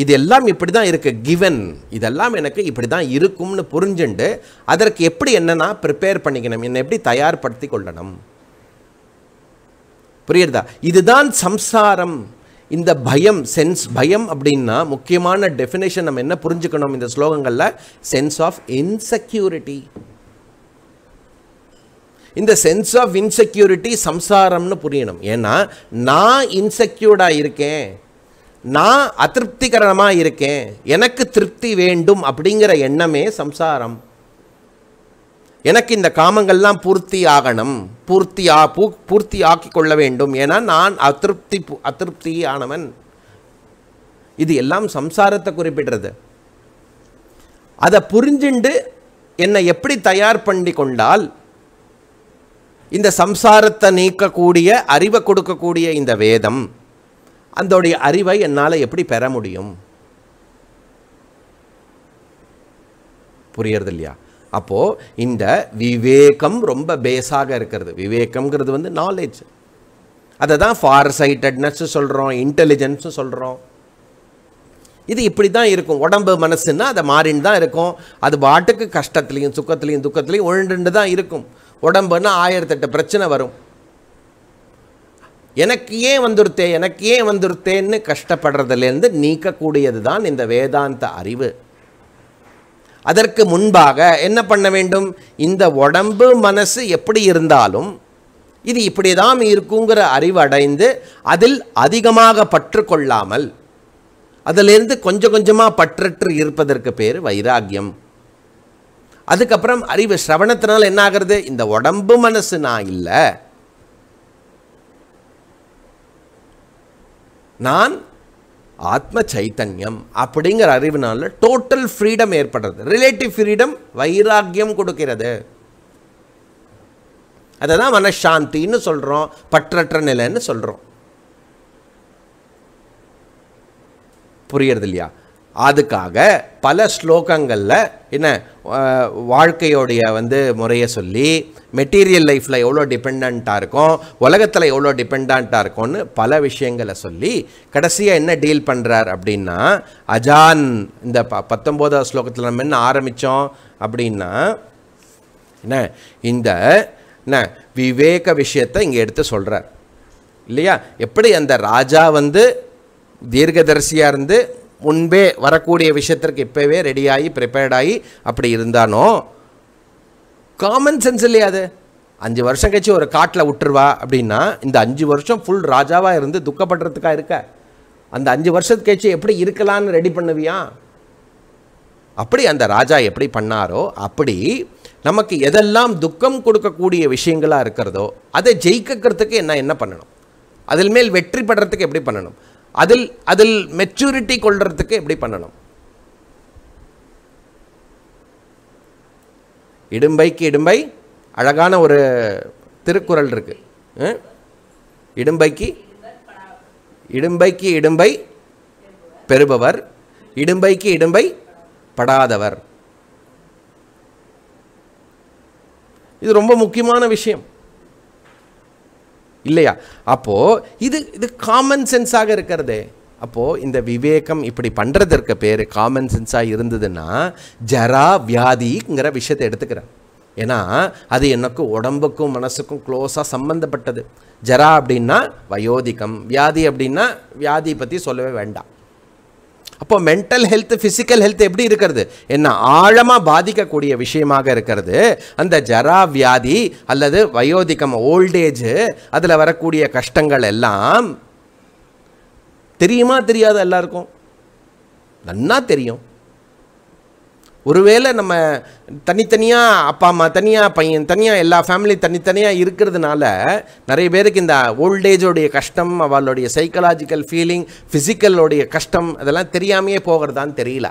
இது எல்லாம் இப்படி தான் இருக்குது கிவன் இதெல்லாம் எனக்கு இப்படி தான் இருக்கும்னு புரிஞ்சுண்டு அதற்கு எப்படி என்னென்னா ப்ரிப்பேர் பண்ணிக்கணும் என்னை எப்படி தயார்படுத்தி கொள்ளணும் புரியுறதா இதுதான் சம்சாரம் இந்த பயம் சென்ஸ் பயம் அப்படின்னா முக்கியமான டெஃபினேஷன் நம்ம என்ன புரிஞ்சுக்கணும் இந்த ஸ்லோகங்களில் சென்ஸ் ஆஃப் இன்செக்யூரிட்டி இந்த சென்ஸ் ஆஃப் இன்செக்யூரிட்டி சம்சாரம்னு புரியணும் ஏன்னா நான் இன்செக்யூர்டாக இருக்கேன் நான் அதிருப்திகரமாக இருக்கேன் எனக்கு திருப்தி வேண்டும் அப்படிங்கிற எண்ணமே சம்சாரம் எனக்கு இந்த காமங்கள்லாம் பூர்த்தி ஆகணும் பூர்த்தி ஆ பூ பூர்த்தி ஆக்கி கொள்ள வேண்டும் ஏன்னா நான் அதிருப்தி அதிருப்தி ஆனவன் இது எல்லாம் சம்சாரத்தை குறிப்பிடுறது அதை புரிஞ்சுண்டு என்னை எப்படி தயார் பண்ணி கொண்டால் இந்த சம்சாரத்தை நீக்கக்கூடிய அறிவை கொடுக்கக்கூடிய இந்த வேதம் அந்தோடைய அறிவை என்னால் எப்படி பெற முடியும் புரியறது இல்லையா அப்போது இந்த விவேகம் ரொம்ப பேஸாக இருக்கிறது விவேகம்ங்கிறது வந்து நாலேஜ் அதை தான் ஃபார் சைட்டட்னஸ் சொல்கிறோம் இன்டெலிஜென்ஸும் சொல்கிறோம் இது இப்படி தான் இருக்கும் உடம்பு மனசுன்னா அதை மாறின்னு தான் இருக்கும் அது பாட்டுக்கு கஷ்டத்துலேயும் சுக்கத்துலேயும் துக்கத்துலேயும் ஒழுண்டு தான் இருக்கும் உடம்புன்னா ஆயிரத்தெட்டு பிரச்சனை வரும் எனக்கு ஏன் வந்துருத்தே எனக்கு ஏன் வந்துருத்தேன்னு கஷ்டப்படுறதுலேருந்து நீக்கக்கூடியது தான் இந்த வேதாந்த அறிவு அதற்கு முன்பாக என்ன பண்ண வேண்டும் இந்த உடம்பு மனசு எப்படி இருந்தாலும் இது இப்படி தான் இருக்குங்கிற அறிவடைந்து அதில் அதிகமாக பற்று கொள்ளாமல் அதிலிருந்து கொஞ்சம் கொஞ்சமாக பற்றற்று இருப்பதற்கு பேர் வைராக்கியம் அதுக்கப்புறம் அறிவு சிரவணத்தினால் என்ன ஆகிறது இந்த உடம்பு மனசு நான் இல்லை நான் ஆத்ம சைத்தன்யம் அப்படிங்கிற அறிவினால டோட்டல் ஃப்ரீடம் ஏற்படுறது ரிலேட்டிவ் ஃப்ரீடம் வைராக்கியம் கொடுக்கிறது அதை தான் மனசாந்தின்னு சொல்கிறோம் பற்றற்ற நிலைன்னு சொல்கிறோம் புரியறது இல்லையா அதுக்காக பல ஸ்லோகங்களில் என்ன வாழ்க்கையோடைய வந்து முறையை சொல்லி மெட்டீரியல் லைஃப்பில் எவ்வளோ டிபெண்ட்டாக இருக்கும் உலகத்தில் எவ்வளோ டிபெண்ட்டாக இருக்கும்னு பல விஷயங்களை சொல்லி கடைசியாக என்ன டீல் பண்ணுறார் அப்படின்னா அஜான் இந்த ப பத்தொம்போதாவது ஸ்லோகத்தில் நம்ம என்ன ஆரம்பித்தோம் அப்படின்னா என்ன இந்த என்ன விவேக விஷயத்தை இங்கே எடுத்து சொல்கிறார் இல்லையா எப்படி அந்த ராஜா வந்து தீர்க்கதரிசியாக இருந்து முன்பே வரக்கூடிய விஷயத்திற்கு இப்போவே ரெடியாகி ப்ரிப்பேர்டாகி அப்படி இருந்தானோ காமன் சென்ஸ் இல்லையா அது அஞ்சு வருஷம் கழிச்சு ஒரு காட்டில் விட்டுருவா அப்படின்னா இந்த அஞ்சு வருஷம் ஃபுல் ராஜாவாக இருந்து துக்கப்படுறதுக்காக இருக்க அந்த அஞ்சு வருஷத்துக்கு கழிச்சு எப்படி இருக்கலான்னு ரெடி பண்ணுவியா அப்படி அந்த ராஜா எப்படி பண்ணாரோ அப்படி நமக்கு எதெல்லாம் துக்கம் கொடுக்கக்கூடிய விஷயங்களாக இருக்கிறதோ அதை ஜெயிக்கிறதுக்கு என்ன என்ன பண்ணணும் அதில் மேல் வெற்றி படுறதுக்கு எப்படி பண்ணணும் அதில் அதில் மெச்சூரிட்டி கொள்றதுக்கு எப்படி பண்ணணும் இடும்பைக்கு இடும்பை அழகான ஒரு திருக்குறள் இருக்குது இடும்பைக்கு இடும்பைக்கு இடும்பை பெறுபவர் இடும்பைக்கு இடும்பை படாதவர் இது ரொம்ப முக்கியமான விஷயம் இல்லையா அப்போது இது இது காமன் சென்ஸாக இருக்கிறதே அப்போது இந்த விவேகம் இப்படி பண்ணுறதற்கு பேர் காமன் சென்ஸாக இருந்ததுன்னா ஜரா வியாதிங்கிற விஷயத்தை எடுத்துக்கிறேன் ஏன்னா அது எனக்கு உடம்புக்கும் மனசுக்கும் க்ளோஸாக சம்மந்தப்பட்டது ஜரா அப்படின்னா வயோதிகம் வியாதி அப்படின்னா வியாதி பற்றி சொல்லவே வேண்டாம் அப்போ மென்டல் ஹெல்த் ஃபிசிக்கல் ஹெல்த் எப்படி இருக்கிறது என்ன ஆழமாக பாதிக்கக்கூடிய விஷயமாக இருக்கிறது அந்த ஜரா வியாதி அல்லது வயோதிகம் ஓல்டேஜ் அதில் வரக்கூடிய கஷ்டங்கள் எல்லாம் தெரியுமா தெரியாது எல்லாருக்கும் நன்னா தெரியும் ஒருவேளை நம்ம தனித்தனியாக அப்பா அம்மா தனியாக பையன் தனியாக எல்லா ஃபேமிலி தனித்தனியாக இருக்கிறதுனால நிறைய பேருக்கு இந்த ஓல்டேஜோடைய கஷ்டம் அவளுடைய சைக்கலாஜிக்கல் ஃபீலிங் ஃபிசிக்கலோடைய கஷ்டம் அதெல்லாம் தெரியாமையே போகிறதான்னு தெரியல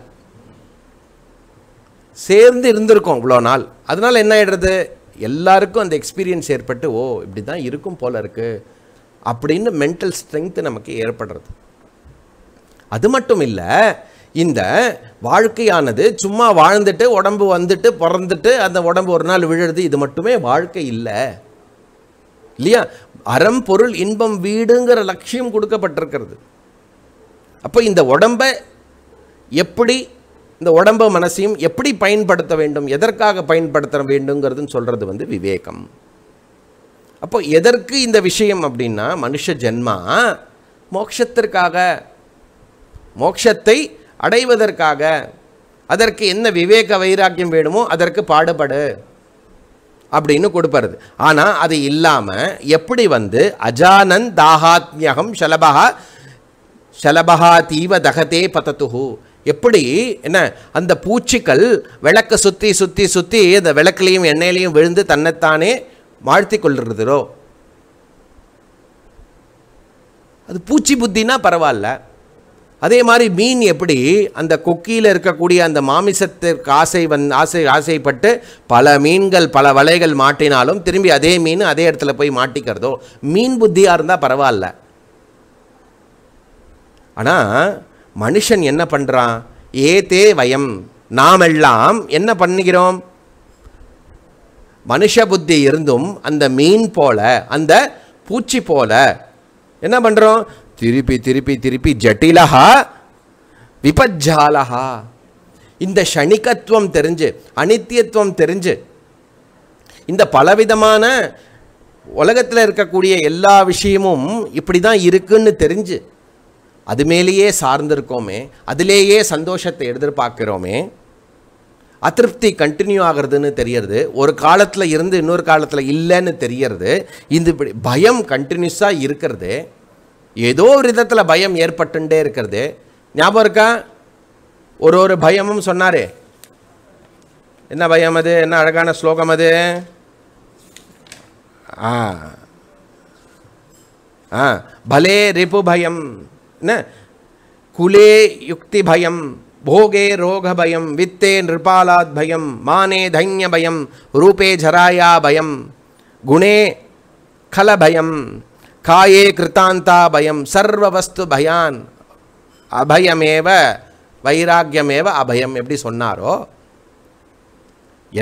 சேர்ந்து இருந்திருக்கோம் இவ்வளோ நாள் அதனால் என்ன ஆகிடுறது எல்லாருக்கும் அந்த எக்ஸ்பீரியன்ஸ் ஏற்பட்டு ஓ இப்படி தான் இருக்கும் போல் இருக்குது அப்படின்னு மென்டல் ஸ்ட்ரென்த்து நமக்கு ஏற்படுறது அது மட்டும் இல்லை இந்த வாழ்க்கையானது சும்மா வாழ்ந்துட்டு உடம்பு வந்துட்டு பிறந்துட்டு அந்த உடம்பு ஒரு நாள் விழுறது இது மட்டுமே வாழ்க்கை இல்லை இல்லையா அறம் பொருள் இன்பம் வீடுங்கிற லட்சியம் கொடுக்கப்பட்டிருக்கிறது அப்போ இந்த உடம்பை எப்படி இந்த உடம்பு மனசையும் எப்படி பயன்படுத்த வேண்டும் எதற்காக பயன்படுத்த வேண்டுங்கிறதுன்னு சொல்கிறது வந்து விவேகம் அப்போ எதற்கு இந்த விஷயம் அப்படின்னா மனுஷ ஜென்மா மோக்ஷத்திற்காக மோக்ஷத்தை அடைவதற்காக அதற்கு என்ன விவேக வைராக்கியம் வேணுமோ அதற்கு பாடுபடு அப்படின்னு கொடுப்பறது ஆனால் அது இல்லாமல் எப்படி வந்து அஜானன் தாகாத்மியகம் ஷலபகா ஷலபகா தீவ தகதே பதத்துஹு எப்படி என்ன அந்த பூச்சிகள் விளக்கை சுற்றி சுற்றி சுற்றி அந்த விளக்குலேயும் எண்ணெயிலையும் விழுந்து தன்னைத்தானே வாழ்த்தி கொள்ளுறதுரோ அது பூச்சி புத்தினா பரவாயில்ல அதே மாதிரி மீன் எப்படி அந்த கொக்கியில் இருக்கக்கூடிய அந்த மாமிசத்திற்கு ஆசை வந் ஆசை ஆசைப்பட்டு பல மீன்கள் பல வலைகள் மாட்டினாலும் திரும்பி அதே மீன் அதே இடத்துல போய் மாட்டிக்கிறதோ மீன் புத்தியாக இருந்தால் பரவாயில்ல ஆனால் மனுஷன் என்ன பண்ணுறான் ஏ தே வயம் நாம் எல்லாம் என்ன பண்ணுகிறோம் மனுஷ புத்தி இருந்தும் அந்த மீன் போல அந்த பூச்சி போல என்ன பண்ணுறோம் திருப்பி திருப்பி திருப்பி ஜட்டிலஹா விபஜாலஹா இந்த ஷணிகத்துவம் தெரிஞ்சு அனித்தியத்துவம் தெரிஞ்சு இந்த பலவிதமான உலகத்தில் இருக்கக்கூடிய எல்லா விஷயமும் இப்படி தான் இருக்குன்னு தெரிஞ்சு அது மேலேயே சார்ந்திருக்கோமே அதிலேயே சந்தோஷத்தை எதிர்பார்க்கிறோமே அதிருப்தி கண்டினியூ ஆகிறதுன்னு தெரியறது ஒரு காலத்தில் இருந்து இன்னொரு காலத்தில் இல்லைன்னு தெரியறது இந்த பயம் கண்டினியூஸாக இருக்கிறது ஏதோ விருததல பயம் ஏற்பட்டுண்டே இருக்குதே ஞாபர்க்க ஒரு ஒரு பயமும் சொன்னாரு என்ன பயямиதே என்ன அடகான ஸ்லோகமே ஆ ஆ பலே ரிபு பயம் นะ குலே युక్తి பயம் ভোগের रोग பயம் வித்தே NRPALAத் பயம் மானே தண்ய பயம் ரூபே ஜராய பயம் குணே Khal பயம் காயே கிருத்தாந்தா பயம் சர்வவஸ்து பயான் அபயமேவ வைராக்கியமேவ அபயம் எப்படி சொன்னாரோ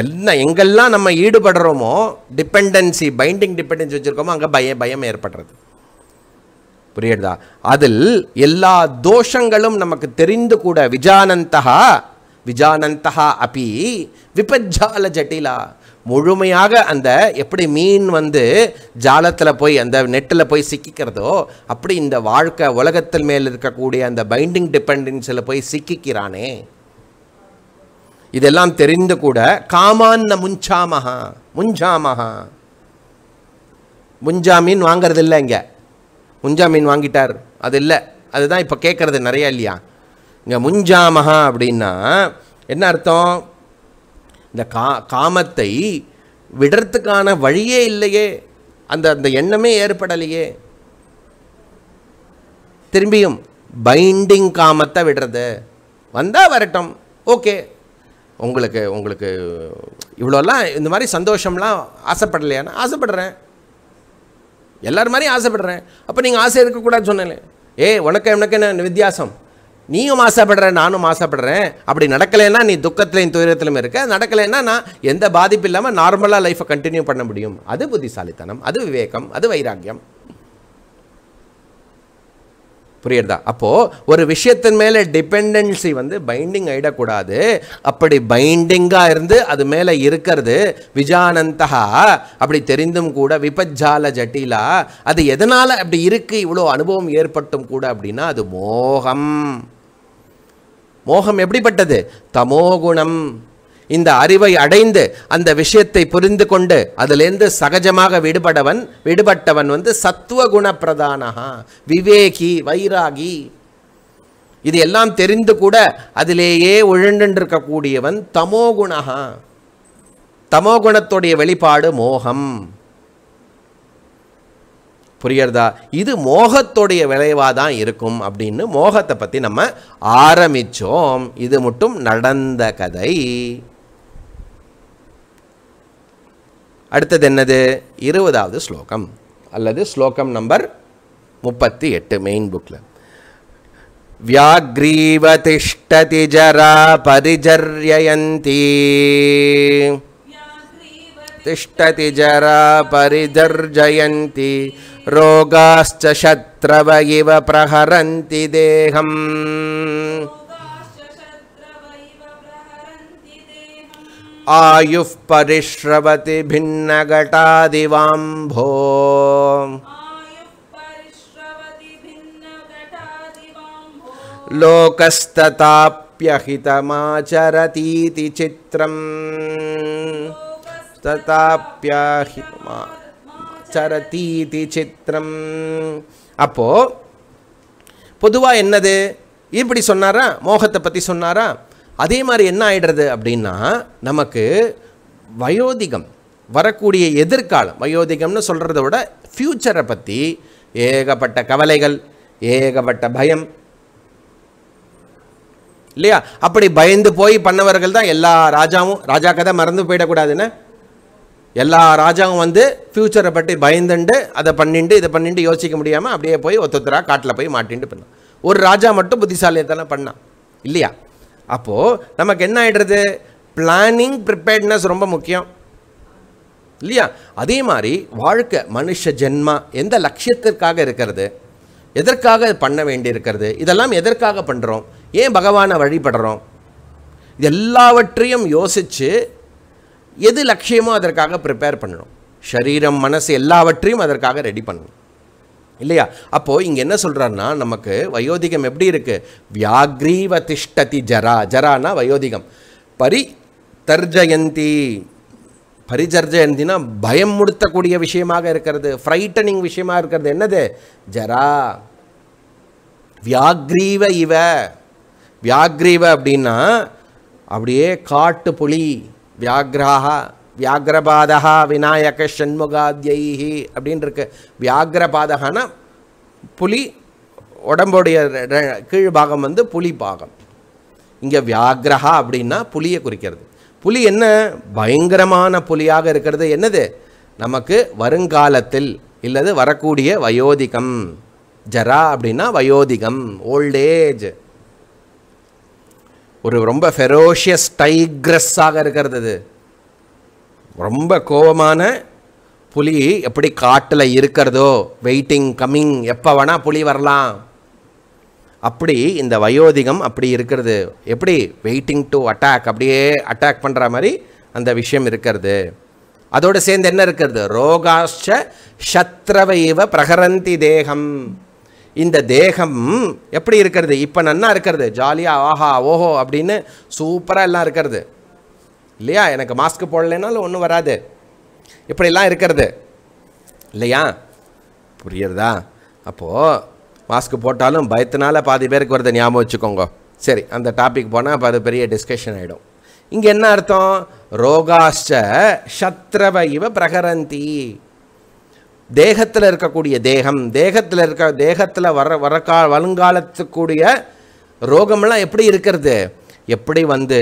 என்ன எங்கெல்லாம் நம்ம ஈடுபடுறோமோ டிபெண்டன்சி பைண்டிங் டிபெண்டன்சி வச்சுருக்கோமோ அங்கே பய பயம் ஏற்படுறது புரியுதா அதில் எல்லா தோஷங்களும் நமக்கு தெரிந்து கூட விஜானந்தகா விஜானந்தகா அப்பி விபஜால ஜட்டிலா முழுமையாக அந்த எப்படி மீன் வந்து ஜாலத்தில் போய் அந்த நெட்டில் போய் சிக்கிக்கிறதோ அப்படி இந்த வாழ்க்கை உலகத்தில் மேல் இருக்கக்கூடிய அந்த பைண்டிங் டிபெண்டன்ஸில் போய் சிக்கிக்கிறானே இதெல்லாம் தெரிந்து கூட காமான்ன முஞ்சாமஹா முஞ்சாமஹா முஞ்சா மீன் வாங்கிறது இல்லை இங்கே முஞ்சா மீன் வாங்கிட்டார் அது இல்லை அதுதான் இப்போ கேட்குறது நிறையா இல்லையா இங்கே முஞ்சாமஹா அப்படின்னா என்ன அர்த்தம் இந்த கா காமத்தை விடுறதுக்கான வழியே இல்லையே அந்த அந்த எண்ணமே ஏற்படலையே திரும்பியும் பைண்டிங் காமத்தை விடுறது வந்தால் வரட்டும் ஓகே உங்களுக்கு உங்களுக்கு இவ்வளோலாம் இந்த மாதிரி சந்தோஷம்லாம் ஆசைப்படலையானா ஆசைப்படுறேன் எல்லோரும் மாதிரியும் ஆசைப்படுறேன் அப்போ நீங்கள் ஆசை இருக்கக்கூடாது சொன்னேன் ஏ உனக்கு உனக்கு என்ன வித்தியாசம் நீயும் ஆசைப்படுற நானும் ஆசைப்படுறேன் அப்படி நடக்கலைன்னா நீ துக்கத்திலையும் துயரத்திலும் இருக்க நடக்கலைன்னா நான் எந்த பாதிப்பு இல்லாமல் நார்மலாக லைஃப்பை கண்டினியூ பண்ண முடியும் அது புத்திசாலித்தனம் அது விவேகம் அது வைராக்கியம் புரியுறதா அப்போது ஒரு விஷயத்தின் மேலே டிபெண்டன்சி வந்து பைண்டிங் ஆகிடக்கூடாது அப்படி பைண்டிங்காக இருந்து அது மேலே இருக்கிறது விஜானந்தா அப்படி தெரிந்தும் கூட விபஜால ஜட்டிலா அது எதனால் அப்படி இருக்குது இவ்வளோ அனுபவம் ஏற்பட்டும் கூட அப்படின்னா அது மோகம் மோகம் எப்படிப்பட்டது தமோகுணம் இந்த அறிவை அடைந்து அந்த விஷயத்தை புரிந்து கொண்டு அதிலேருந்து சகஜமாக விடுபடவன் விடுபட்டவன் வந்து சத்துவ குண பிரதானகா விவேகி வைராகி இது எல்லாம் தெரிந்து கூட அதிலேயே உழண்டுருக்கக்கூடியவன் தமோகுணகா தமோகுணத்துடைய வெளிப்பாடு மோகம் புரியறதா இது மோகத்தோடைய விளைவாக தான் இருக்கும் அப்படின்னு மோகத்தை பற்றி நம்ம ஆரம்பித்தோம் இது மட்டும் நடந்த கதை அடுத்தது என்னது இருபதாவது ஸ்லோகம் அல்லது ஸ்லோகம் நம்பர் முப்பத்தி எட்டு மெயின் புக்கில் व्याग्रीवतिष्ठति ஜரா परिजर्ययन्ती तिष्ठति जरा परिदर्जयन्ति रोगाश्च शत्रव इव प्रहरन्ति देहम् आयुः परिश्रवति भिन्नघटादिवाम्भो लोकस्तताप्यहितमाचरतीति चित्रम् ததாப்யாஹி சரதீதி சித்திரம் அப்போது பொதுவாக என்னது இப்படி சொன்னாரா மோகத்தை பற்றி சொன்னாரா அதே மாதிரி என்ன ஆகிடுறது அப்படின்னா நமக்கு வயோதிகம் வரக்கூடிய எதிர்காலம் வயோதிகம்னு சொல்கிறத விட ஃப்யூச்சரை பற்றி ஏகப்பட்ட கவலைகள் ஏகப்பட்ட பயம் இல்லையா அப்படி பயந்து போய் பண்ணவர்கள் தான் எல்லா ராஜாவும் ராஜா கதை மறந்து போயிடக்கூடாதுன்னு எல்லா ராஜாவும் வந்து ஃப்யூச்சரை பற்றி பயந்துண்டு அதை பண்ணிட்டு இதை பண்ணிட்டு யோசிக்க முடியாமல் அப்படியே போய் ஒத்தொத்தராக காட்டில் போய் மாட்டின்ட்டு பண்ணான் ஒரு ராஜா மட்டும் தானே பண்ணான் இல்லையா அப்போது நமக்கு என்ன ஆகிடுறது பிளானிங் ப்ரிப்பேர்ட்னஸ் ரொம்ப முக்கியம் இல்லையா அதே மாதிரி வாழ்க்கை மனுஷ ஜென்மா எந்த லட்சியத்திற்காக இருக்கிறது எதற்காக பண்ண வேண்டியிருக்கிறது இதெல்லாம் எதற்காக பண்ணுறோம் ஏன் பகவானை வழிபடுறோம் இது எல்லாவற்றையும் யோசித்து எது லட்சியமோ அதற்காக ப்ரிப்பேர் பண்ணணும் சரீரம் மனசு எல்லாவற்றையும் அதற்காக ரெடி பண்ணணும் இல்லையா அப்போது இங்கே என்ன சொல்கிறாருன்னா நமக்கு வயோதிகம் எப்படி இருக்குது வியாக்ரீவ திஷ்டதி ஜரா ஜரானா வயோதிகம் பரி தர்ஜயந்தி பரிஜர்ஜயந்தினா பயம் முடுத்தக்கூடிய விஷயமாக இருக்கிறது ஃப்ரைட்டனிங் விஷயமாக இருக்கிறது என்னது ஜரா வியாக்ரீவ இவ வியாக்ரீவ அப்படின்னா அப்படியே காட்டு புலி வியாகிரா வியாகிரபாதா விநாயக ஷண்முகாத்யைஹி அப்படின்னு இருக்கு வியாகிரபாதகனா புலி உடம்புடைய கீழ் பாகம் வந்து புலி பாகம் இங்கே வியாகிரகா அப்படின்னா புலியை குறிக்கிறது புலி என்ன பயங்கரமான புலியாக இருக்கிறது என்னது நமக்கு வருங்காலத்தில் இல்லது வரக்கூடிய வயோதிகம் ஜரா அப்படின்னா வயோதிகம் ஓல்டேஜ் ஒரு ரொம்ப ஃபெரோஷியஸ் டைக்ரஸ்ஸாக இருக்கிறது அது ரொம்ப கோபமான புலி எப்படி காட்டில் இருக்கிறதோ வெயிட்டிங் கம்மிங் எப்போ வேணால் புலி வரலாம் அப்படி இந்த வயோதிகம் அப்படி இருக்கிறது எப்படி வெயிட்டிங் டு அட்டாக் அப்படியே அட்டாக் பண்ணுற மாதிரி அந்த விஷயம் இருக்கிறது அதோடு சேர்ந்து என்ன இருக்கிறது ரோகாஷ்ட சத்ரவைவ பிரகரந்தி தேகம் இந்த தேகம் எப்படி இருக்கிறது இப்போ நன்னா இருக்கிறது ஜாலியாக ஆஹா ஓஹோ அப்படின்னு சூப்பராக எல்லாம் இருக்கிறது இல்லையா எனக்கு மாஸ்க் போடலைனாலும் ஒன்றும் வராது இப்படிலாம் இருக்கிறது இல்லையா புரியுறதா அப்போது மாஸ்க் போட்டாலும் பயத்தினால பாதி பேருக்கு வருது ஞாபகம் வச்சுக்கோங்க சரி அந்த டாபிக் போனால் அப்போ அது பெரிய டிஸ்கஷன் ஆகிடும் இங்கே என்ன அர்த்தம் ரோகாஷ்ட சத்ரவ இவ பிரகரந்தி தேகத்தில் இருக்கக்கூடிய தேகம் தேகத்தில் இருக்க தேகத்தில் வர வரக்கா வருங்காலத்துக்கூடிய ரோகமெல்லாம் எப்படி இருக்கிறது எப்படி வந்து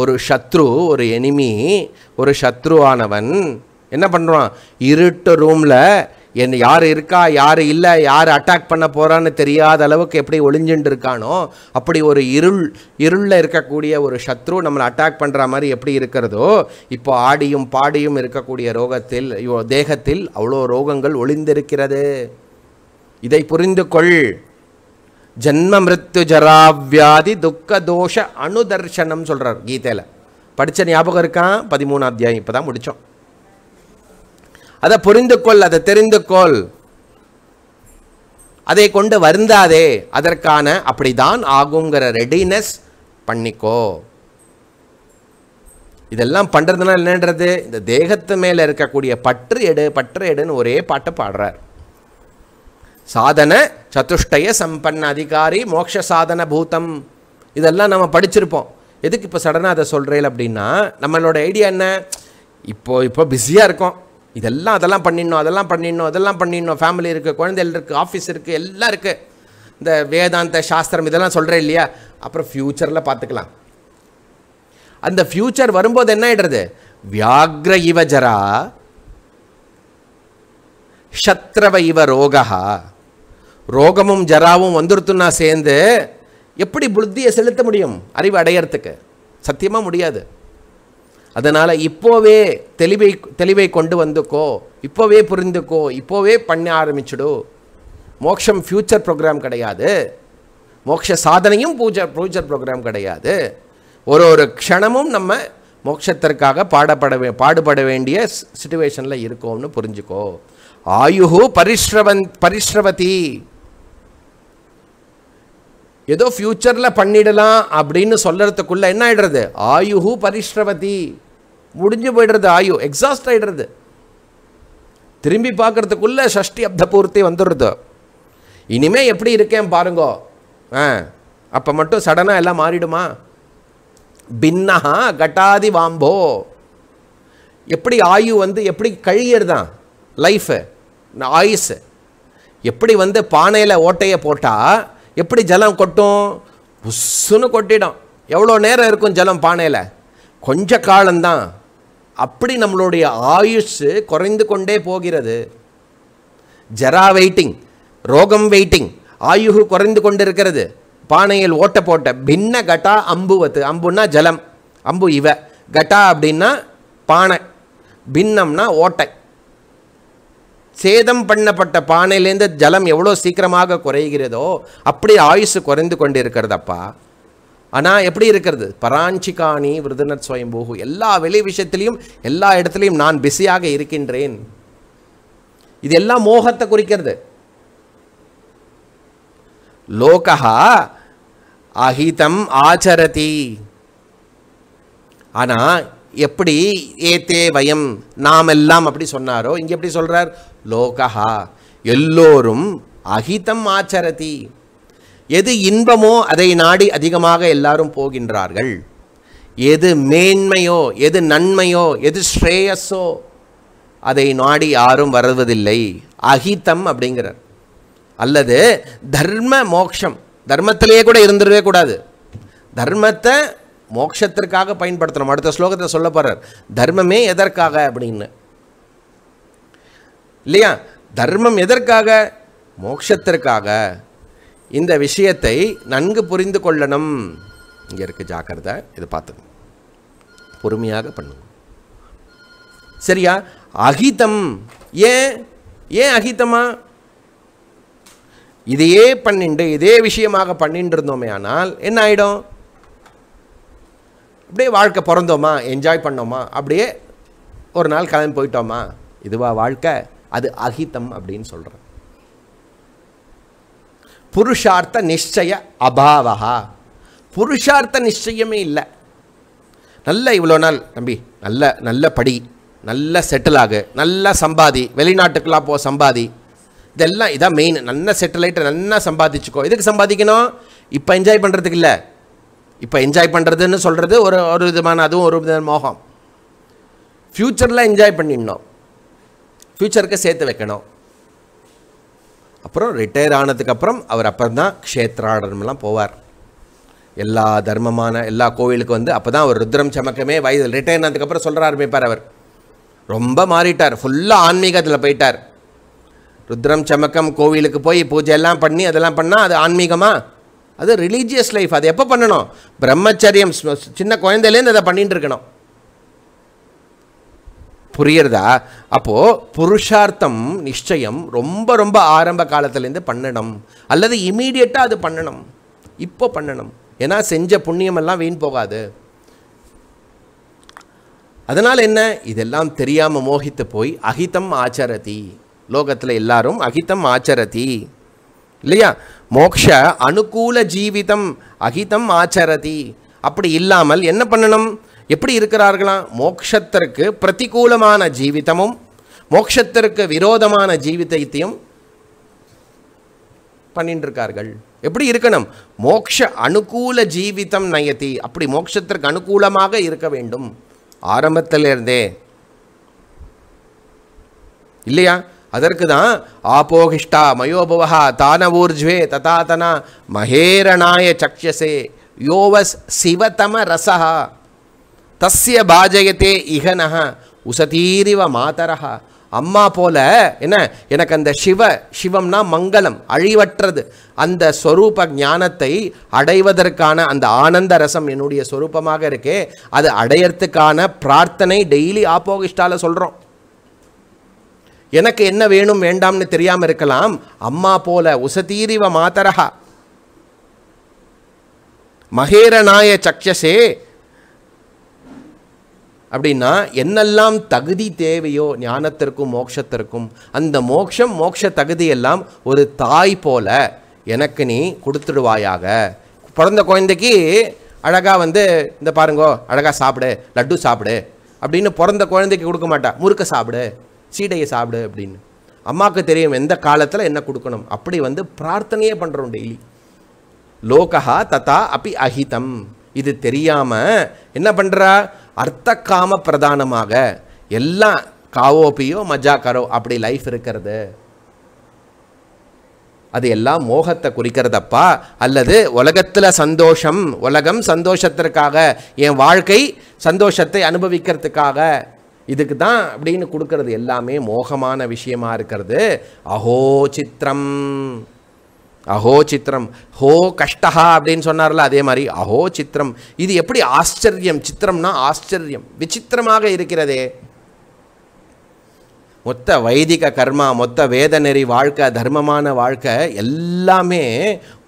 ஒரு சத்ரு ஒரு எனிமி ஒரு சத்ருவானவன் என்ன பண்ணுறான் இருட்டு ரூமில் என்ன யார் இருக்கா யார் இல்லை யார் அட்டாக் பண்ண போகிறான்னு தெரியாத அளவுக்கு எப்படி ஒளிஞ்சுட்டு இருக்கானோ அப்படி ஒரு இருள் இருளில் இருக்கக்கூடிய ஒரு சத்ரு நம்மளை அட்டாக் பண்ணுற மாதிரி எப்படி இருக்கிறதோ இப்போ ஆடியும் பாடியும் இருக்கக்கூடிய ரோகத்தில் தேகத்தில் அவ்வளோ ரோகங்கள் ஒளிந்திருக்கிறது இதை புரிந்து கொள் ஜென்ம ஜரா ஜராவியாதி துக்க தோஷ அணுதர்ஷனம் சொல்கிறார் கீதையில் படித்த ஞாபகம் இருக்கான் பதிமூணாம் அத்தியாயம் இப்போ தான் முடித்தோம் அதை புரிந்து கொள் அதை தெரிந்து கொள் அதை கொண்டு வருந்தாதே அதற்கான அப்படிதான் ஆகுங்கிற ரெடினஸ் பண்ணிக்கோ இதெல்லாம் பண்ணுறதுனா என்னன்றது இந்த தேகத்து மேலே இருக்கக்கூடிய பற்று எடு பற்று எடுன்னு ஒரே பாட்டை பாடுறார் சாதன சதுஷ்டய சம்பன்ன அதிகாரி மோக்ஷ சாதன பூதம் இதெல்லாம் நம்ம படிச்சிருப்போம் எதுக்கு இப்போ சடனாக அதை சொல்கிறேன் அப்படின்னா நம்மளோட ஐடியா என்ன இப்போ இப்போ பிஸியாக இருக்கோம் இதெல்லாம் அதெல்லாம் பண்ணிடணும் அதெல்லாம் பண்ணிடணும் அதெல்லாம் பண்ணிடணும் ஃபேமிலி இருக்குது குழந்தைகள் இருக்குது ஆஃபீஸ் இருக்குது எல்லாம் இருக்குது இந்த வேதாந்த சாஸ்திரம் இதெல்லாம் சொல்கிறேன் இல்லையா அப்புறம் ஃப்யூச்சரில் பார்த்துக்கலாம் அந்த ஃப்யூச்சர் வரும்போது என்ன ஆகிடுறது வியாக்ர இவ ஜரா ஷத்ரவ இவ ரோகா ரோகமும் ஜராவும் வந்துருத்துன்னா சேர்ந்து எப்படி புத்தியை செலுத்த முடியும் அறிவு அடையிறதுக்கு சத்தியமாக முடியாது அதனால் இப்போவே தெளிவை தெளிவை கொண்டு வந்துக்கோ இப்போவே புரிந்துக்கோ இப்போவே பண்ண ஆரம்பிச்சிடு மோக்ஷம் ஃப்யூச்சர் ப்ரோக்ராம் கிடையாது மோக்ஷ சாதனையும் பூஜை ஃப்யூச்சர் ப்ரோக்ராம் கிடையாது ஒரு ஒரு க்ஷணமும் நம்ம மோட்சத்திற்காக பாடப்பட பாடுபட வேண்டிய சுச்சுவேஷனில் இருக்கோம்னு புரிஞ்சுக்கோ ஆயுகு பரிஸ்ரவன் பரிஸ்ரவதி ஏதோ ஃப்யூச்சரில் பண்ணிடலாம் அப்படின்னு சொல்கிறதுக்குள்ளே என்ன ஆகிடுறது ஆயுகு பரிஸ்ரவதி முடிஞ்சு போயிடுறது ஆயு எக்ஸாஸ்ட் ஆகிடுறது திரும்பி பார்க்குறதுக்குள்ளே ஷஷ்டி அப்த பூர்த்தி வந்துடுறது இனிமேல் எப்படி இருக்கேன் பாருங்கோ ஆ அப்போ மட்டும் சடனாக எல்லாம் மாறிடுமா பின்னஹா கட்டாதி வாம்போ எப்படி ஆயு வந்து எப்படி கழியறதான் லைஃபு ஆயுஸு எப்படி வந்து பானையில் ஓட்டையை போட்டால் எப்படி ஜலம் கொட்டும் உஸ்ஸுன்னு கொட்டிடும் எவ்வளோ நேரம் இருக்கும் ஜலம் பானையில் கொஞ்ச காலம்தான் அப்படி நம்மளுடைய ஆயுஷ் குறைந்து கொண்டே போகிறது ஜரா வெயிட்டிங் ரோகம் வெயிட்டிங் ஆயுகு குறைந்து கொண்டிருக்கிறது பானையில் ஓட்ட போட்ட பின்ன கட்டா அம்புவத்து அம்புனா ஜலம் அம்பு இவ கட்டா அப்படின்னா பானை பின்னம்னா ஓட்டை சேதம் பண்ணப்பட்ட பானையிலேருந்து ஜலம் எவ்வளோ சீக்கிரமாக குறைகிறதோ அப்படி ஆயுசு குறைந்து கொண்டு இருக்கிறதப்பா ஆனால் எப்படி இருக்கிறது பராஞ்சிகாணி விருதுனர் சுவயம்போகு எல்லா வெளி விஷயத்திலையும் எல்லா இடத்துலையும் நான் பிஸியாக இருக்கின்றேன் இது எல்லாம் மோகத்தை குறிக்கிறது லோகா அஹிதம் ஆச்சரதி ஆனால் எப்படி ஏத்தே வயம் நாம் எல்லாம் அப்படி சொன்னாரோ இங்கே எப்படி சொல்கிறார் லோகா எல்லோரும் அஹிதம் ஆச்சரதி எது இன்பமோ அதை நாடி அதிகமாக எல்லாரும் போகின்றார்கள் எது மேன்மையோ எது நன்மையோ எது ஸ்ரேயஸோ அதை நாடி யாரும் வருவதில்லை அகிதம் அப்படிங்கிறார் அல்லது தர்ம மோக்ஷம் தர்மத்திலேயே கூட இருந்துடவே கூடாது தர்மத்தை மோட்சத்திற்காக பயன்படுத்தணும் அடுத்த ஸ்லோகத்தை சொல்ல போகிறார் தர்மமே எதற்காக அப்படின்னு இல்லையா தர்மம் எதற்காக மோக்ஷத்திற்காக இந்த விஷயத்தை நன்கு புரிந்து கொள்ளணும் இங்கே இருக்குது ஜாக்கிரதை இதை பார்த்துங்க பொறுமையாக பண்ணுங்க சரியா அகிதம் ஏன் ஏன் அகிதமா இதையே பண்ணிண்டு இதே விஷயமாக பண்ணிட்டு இருந்தோமே ஆனால் என்ன ஆகிடும் அப்படியே வாழ்க்கை பிறந்தோமா என்ஜாய் பண்ணோமா அப்படியே ஒரு நாள் கிளம்பி போயிட்டோமா இதுவா வாழ்க்கை அது அகிதம் அப்படின்னு சொல்கிறேன் புருஷார்த்த நிச்சய அபாவா புருஷார்த்த நிச்சயமே இல்லை நல்ல இவ்வளோ நாள் தம்பி நல்ல நல்ல படி நல்ல செட்டில் ஆகு நல்லா சம்பாதி வெளிநாட்டுக்கெல்லாம் போ சம்பாதி இதெல்லாம் இதான் மெயின் நல்ல செட்டில் ஆகிட்டு நல்லா சம்பாதிச்சுக்கோ எதுக்கு சம்பாதிக்கணும் இப்போ என்ஜாய் பண்ணுறதுக்கு இல்லை இப்போ என்ஜாய் பண்ணுறதுன்னு சொல்கிறது ஒரு ஒரு விதமான அதுவும் ஒரு விதமான மோகம் ஃப்யூச்சரில் என்ஜாய் பண்ணிடணும் ஃப்யூச்சருக்கு சேர்த்து வைக்கணும் அப்புறம் ரிட்டையர் ஆனதுக்கப்புறம் அவர் அப்புறம் தான் க்ஷேத்ராடனம்லாம் போவார் எல்லா தர்மமான எல்லா கோவிலுக்கு வந்து அப்போ தான் அவர் ருத்ரம் சமக்கமே வயது ரிட்டையர் ஆனதுக்கப்புறம் சொல்கிற ஆரம்பிப்பார் அவர் ரொம்ப மாறிட்டார் ஃபுல்லாக ஆன்மீகத்தில் போயிட்டார் ருத்ரம் சமக்கம் கோவிலுக்கு போய் பூஜை எல்லாம் பண்ணி அதெல்லாம் பண்ணால் அது ஆன்மீகமாக அது ரிலீஜியஸ் லைஃப் அது எப்போ பண்ணணும் பிரம்மச்சரியம் சின்ன குழந்தையிலேருந்து அதை பண்ணிகிட்டு இருக்கணும் புரியுறதா அப்போது புருஷார்த்தம் நிச்சயம் ரொம்ப ரொம்ப ஆரம்ப காலத்துலேருந்து பண்ணணும் அல்லது இமீடியட்டாக அது பண்ணணும் இப்போ பண்ணணும் ஏன்னா செஞ்ச புண்ணியமெல்லாம் வீண் போகாது அதனால் என்ன இதெல்லாம் தெரியாமல் மோகித்து போய் அகிதம் ஆச்சரதி லோகத்தில் எல்லாரும் அகிதம் ஆச்சரதி இல்லையா மோக்ஷ அனுகூல ஜீவிதம் அகிதம் ஆச்சரதி அப்படி இல்லாமல் என்ன பண்ணணும் எப்படி இருக்கிறார்களாம் மோக்ஷத்திற்கு பிரதிகூலமான ஜீவிதமும் மோக்ஷத்திற்கு விரோதமான ஜீவிதத்தையும் பண்ணிட்டுருக்கார்கள் எப்படி இருக்கணும் மோக்ஷ அனுகூல ஜீவிதம் நயத்தி அப்படி மோக்ஷத்திற்கு அனுகூலமாக இருக்க வேண்டும் ஆரம்பத்திலிருந்தே இல்லையா அதற்கு தான் ஆபோகிஷ்டா மயோபவா தானவூர்ஜ்வே ததாதனா மகேரணாய சக்ஷசே யோவஸ் சிவதம ரசஹா தஸ்ய பாஜயத்தே இகனக உசதீரிவ மாதரஹா அம்மா போல என்ன எனக்கு அந்த சிவ சிவம்னா மங்களம் அழிவற்றது அந்த ஸ்வரூப ஞானத்தை அடைவதற்கான அந்த ஆனந்த ரசம் என்னுடைய ஸ்வரூபமாக இருக்கே அது அடையறதுக்கான பிரார்த்தனை டெய்லி ஆப்போகிஸ்டால சொல்கிறோம் எனக்கு என்ன வேணும் வேண்டாம்னு தெரியாமல் இருக்கலாம் அம்மா போல உசதீரிவ மாதரஹா மகேரநாய சக்ஷசே அப்படின்னா என்னெல்லாம் தகுதி தேவையோ ஞானத்திற்கும் மோட்சத்திற்கும் அந்த மோட்சம் மோட்ச தகுதியெல்லாம் ஒரு தாய் போல எனக்கு நீ கொடுத்துடுவாயாக பிறந்த குழந்தைக்கு அழகாக வந்து இந்த பாருங்கோ அழகாக சாப்பிடு லட்டு சாப்பிடு அப்படின்னு பிறந்த குழந்தைக்கு கொடுக்க மாட்டா முறுக்க சாப்பிடு சீடையை சாப்பிடு அப்படின்னு அம்மாவுக்கு தெரியும் எந்த காலத்தில் என்ன கொடுக்கணும் அப்படி வந்து பிரார்த்தனையே பண்ணுறோம் டெய்லி லோகஹா ததா அப்படி அஹிதம் இது தெரியாமல் என்ன பண்ணுறா அர்த்த காம பிரதானமாக எல்லாம் காவோபியோ மஜா கரோ அப்படி லைஃப் இருக்கிறது அது எல்லாம் மோகத்தை குறிக்கிறதப்பா அல்லது உலகத்தில் சந்தோஷம் உலகம் சந்தோஷத்திற்காக என் வாழ்க்கை சந்தோஷத்தை அனுபவிக்கிறதுக்காக இதுக்கு தான் அப்படின்னு கொடுக்கறது எல்லாமே மோகமான விஷயமா இருக்கிறது அஹோ சித்திரம் அஹோ சித்திரம் ஹோ கஷ்டஹா அப்படின்னு சொன்னார்ல அதே மாதிரி அஹோ சித்திரம் இது எப்படி ஆச்சரியம் சித்திரம்னா ஆச்சரியம் விசித்திரமாக இருக்கிறதே மொத்த வைதிக கர்மா மொத்த வேத நெறி வாழ்க்கை தர்மமான வாழ்க்கை எல்லாமே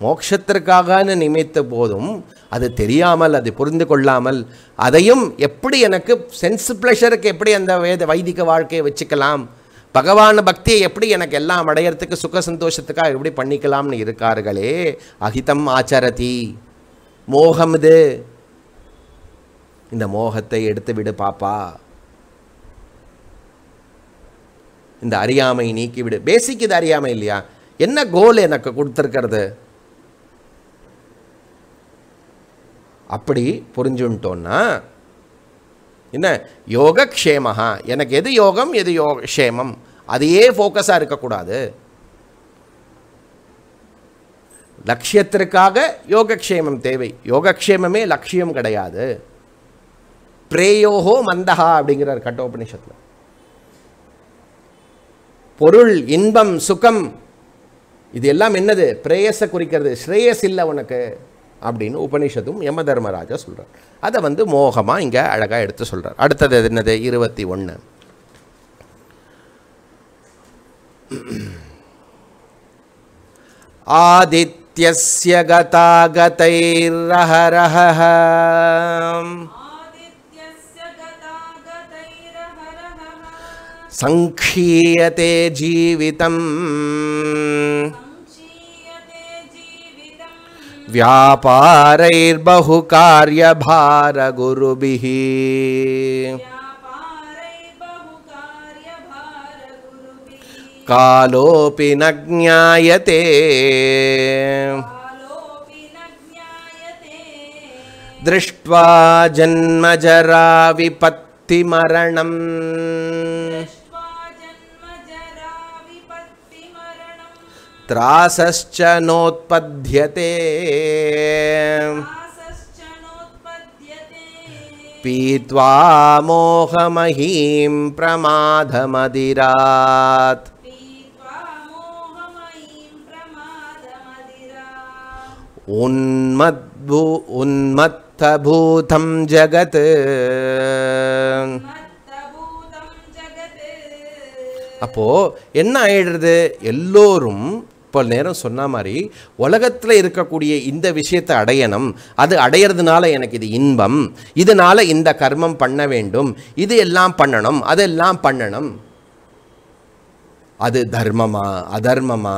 மோட்சத்திற்காகனு நிமித்த போதும் அது தெரியாமல் அது புரிந்து கொள்ளாமல் அதையும் எப்படி எனக்கு சென்ஸ் ப்ளஷருக்கு எப்படி அந்த வேத வைதிக வாழ்க்கையை வச்சுக்கலாம் பகவான பக்தியை எப்படி எனக்கு எல்லாம் அடையிறதுக்கு சுக சந்தோஷத்துக்காக எப்படி பண்ணிக்கலாம்னு இருக்கார்களே அகிதம் ஆச்சரதி மோகம் இது இந்த மோகத்தை எடுத்து விடு பாப்பா இந்த அறியாமை நீக்கிவிடு பேசிக் இது அறியாமை இல்லையா என்ன கோல் எனக்கு கொடுத்துருக்கிறது அப்படி புரிஞ்சுன்ட்டோன்னா என்ன யோகக்ஷேமஹா எனக்கு எது யோகம் எது யோ க்ஷேமம் அதையே ஃபோக்கஸாக இருக்கக்கூடாது லட்சியத்திற்காக யோகக்ஷேமம் தேவை யோகக்ஷேமே லட்சியம் கிடையாது பிரேயோகோ மந்தகா அப்படிங்கிறார் கட்டோபனிஷத்தில் பொருள் இன்பம் சுகம் இது எல்லாம் என்னது பிரேயஸை குறிக்கிறது ஸ்ரேயஸ் இல்லை உனக்கு அப்படின்னு உபனிஷத்தும் யம தர்மராஜா சொல்கிறார் அதை வந்து மோகமாக இங்கே அழகாக எடுத்து சொல்கிறார் அடுத்தது என்னது இருபத்தி ஒன்று ஆதித்யஸ்ய கதாகதைரஹரஹ சங்கீயத்தை ஜீவிதம் व्यापारैर्बहुकार्यभारगुरुभिः कालोऽपि न ज्ञायते दृष्ट्वा जन्मजरा विपत्तिमरणम् त्रासश्च नोत्पद्यते पीत्वा मोहमहीं प्रमादमदिरात् उन्मद्भू उन्मत्तभूतं जगत् अपो என்ன आयिडुरुदु एल्लोरुम् இப்போ நேரம் சொன்ன மாதிரி உலகத்தில் இருக்கக்கூடிய இந்த விஷயத்தை அடையணும் அது அடையிறதுனால எனக்கு இது இன்பம் இதனால் இந்த கர்மம் பண்ண வேண்டும் இது எல்லாம் பண்ணணும் அதெல்லாம் பண்ணணும் அது தர்மமா அதர்மமா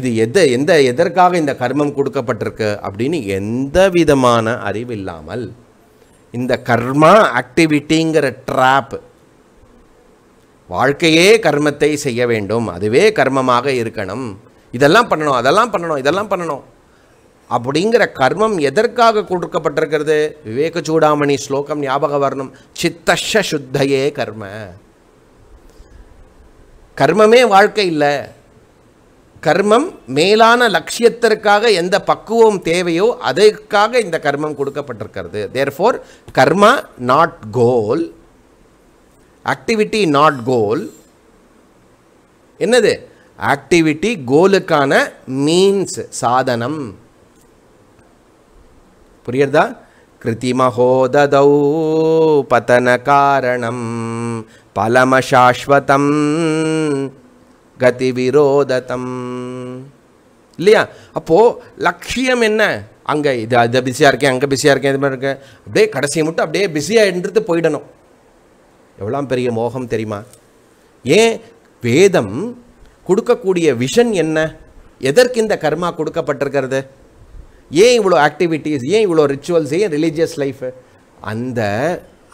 இது எதை எந்த எதற்காக இந்த கர்மம் கொடுக்கப்பட்டிருக்கு அப்படின்னு எந்த விதமான அறிவு இல்லாமல் இந்த கர்மா ஆக்டிவிட்டிங்கிற ட்ராப் வாழ்க்கையே கர்மத்தை செய்ய வேண்டும் அதுவே கர்மமாக இருக்கணும் இதெல்லாம் பண்ணணும் அதெல்லாம் பண்ணணும் இதெல்லாம் பண்ணணும் அப்படிங்கிற கர்மம் எதற்காக கொடுக்கப்பட்டிருக்கிறது விவேக சூடாமணி ஸ்லோகம் ஞாபக வரணும் சித்தஷ சுத்தையே கர்ம கர்மமே வாழ்க்கை இல்லை கர்மம் மேலான லட்சியத்திற்காக எந்த பக்குவம் தேவையோ அதற்காக இந்த கர்மம் கொடுக்கப்பட்டிருக்கிறது therefore karma not goal activity not goal என்னது ஆக்டிவிட்டி கோலுக்கான மீன்ஸ் சாதனம் புரியுறதா கிருத்திமஹோததௌ பதன காரணம் பலமசாஸ்வதம் கதி இல்லையா அப்போது லட்சியம் என்ன அங்கே இது அதை பிஸியாக இருக்கேன் அங்கே பிஸியாக இருக்கேன் இது மாதிரி இருக்கேன் அப்படியே கடைசி மட்டும் அப்படியே பிஸியாக பிஸியாகின்றது போயிடணும் எவ்வளோ பெரிய மோகம் தெரியுமா ஏன் வேதம் கொடுக்கக்கூடிய விஷன் என்ன எதற்கு இந்த கர்மா கொடுக்கப்பட்டிருக்கிறது ஏன் இவ்வளோ ஆக்டிவிட்டீஸ் ஏன் இவ்வளோ ரிச்சுவல்ஸ் ஏன் ரிலீஜியஸ் லைஃபு அந்த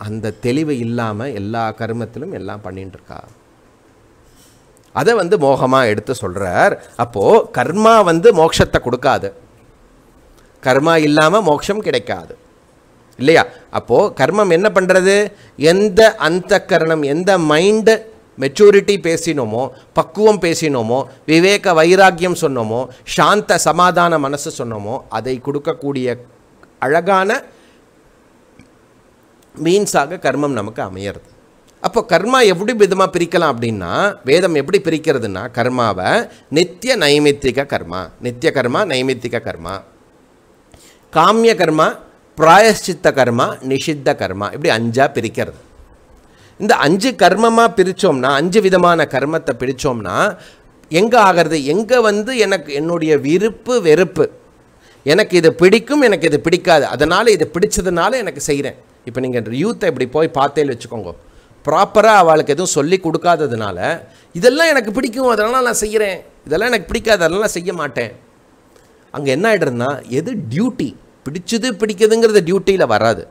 அந்த தெளிவு இல்லாமல் எல்லா கர்மத்திலும் எல்லாம் இருக்கா அதை வந்து மோகமாக எடுத்து சொல்கிறார் அப்போது கர்மா வந்து மோட்சத்தை கொடுக்காது கர்மா இல்லாமல் மோட்சம் கிடைக்காது இல்லையா அப்போது கர்மம் என்ன பண்ணுறது எந்த அந்த கரணம் எந்த மைண்டு மெச்சூரிட்டி பேசினோமோ பக்குவம் பேசினோமோ விவேக வைராக்கியம் சொன்னோமோ சாந்த சமாதான மனசு சொன்னோமோ அதை கொடுக்கக்கூடிய அழகான மீன்ஸாக கர்மம் நமக்கு அமையிறது அப்போ கர்மா எப்படி விதமாக பிரிக்கலாம் அப்படின்னா வேதம் எப்படி பிரிக்கிறதுனா கர்மாவை நித்திய நைமித்திக கர்மா நித்திய கர்மா நைமித்திக கர்மா காமிய கர்மா பிராயஷ்சித்த கர்மா நிஷித்த கர்மா இப்படி அஞ்சாக பிரிக்கிறது இந்த அஞ்சு கர்மமாக பிரித்தோம்னா அஞ்சு விதமான கர்மத்தை பிரித்தோம்னா எங்கே ஆகிறது எங்கே வந்து எனக்கு என்னுடைய விருப்பு வெறுப்பு எனக்கு இது பிடிக்கும் எனக்கு இது பிடிக்காது அதனால் இது பிடிச்சதுனால எனக்கு செய்கிறேன் இப்போ நீங்கள் யூத்தை இப்படி போய் பார்த்தேன்னு வச்சுக்கோங்க ப்ராப்பராக அவளுக்கு எதுவும் சொல்லி கொடுக்காததுனால இதெல்லாம் எனக்கு பிடிக்கும் அதெல்லாம் நான் செய்கிறேன் இதெல்லாம் எனக்கு பிடிக்காது அதெல்லாம் நான் செய்ய மாட்டேன் அங்கே என்ன ஆகிடுறதுனா எது டியூட்டி பிடிச்சது பிடிக்குதுங்கிறது டியூட்டியில் வராது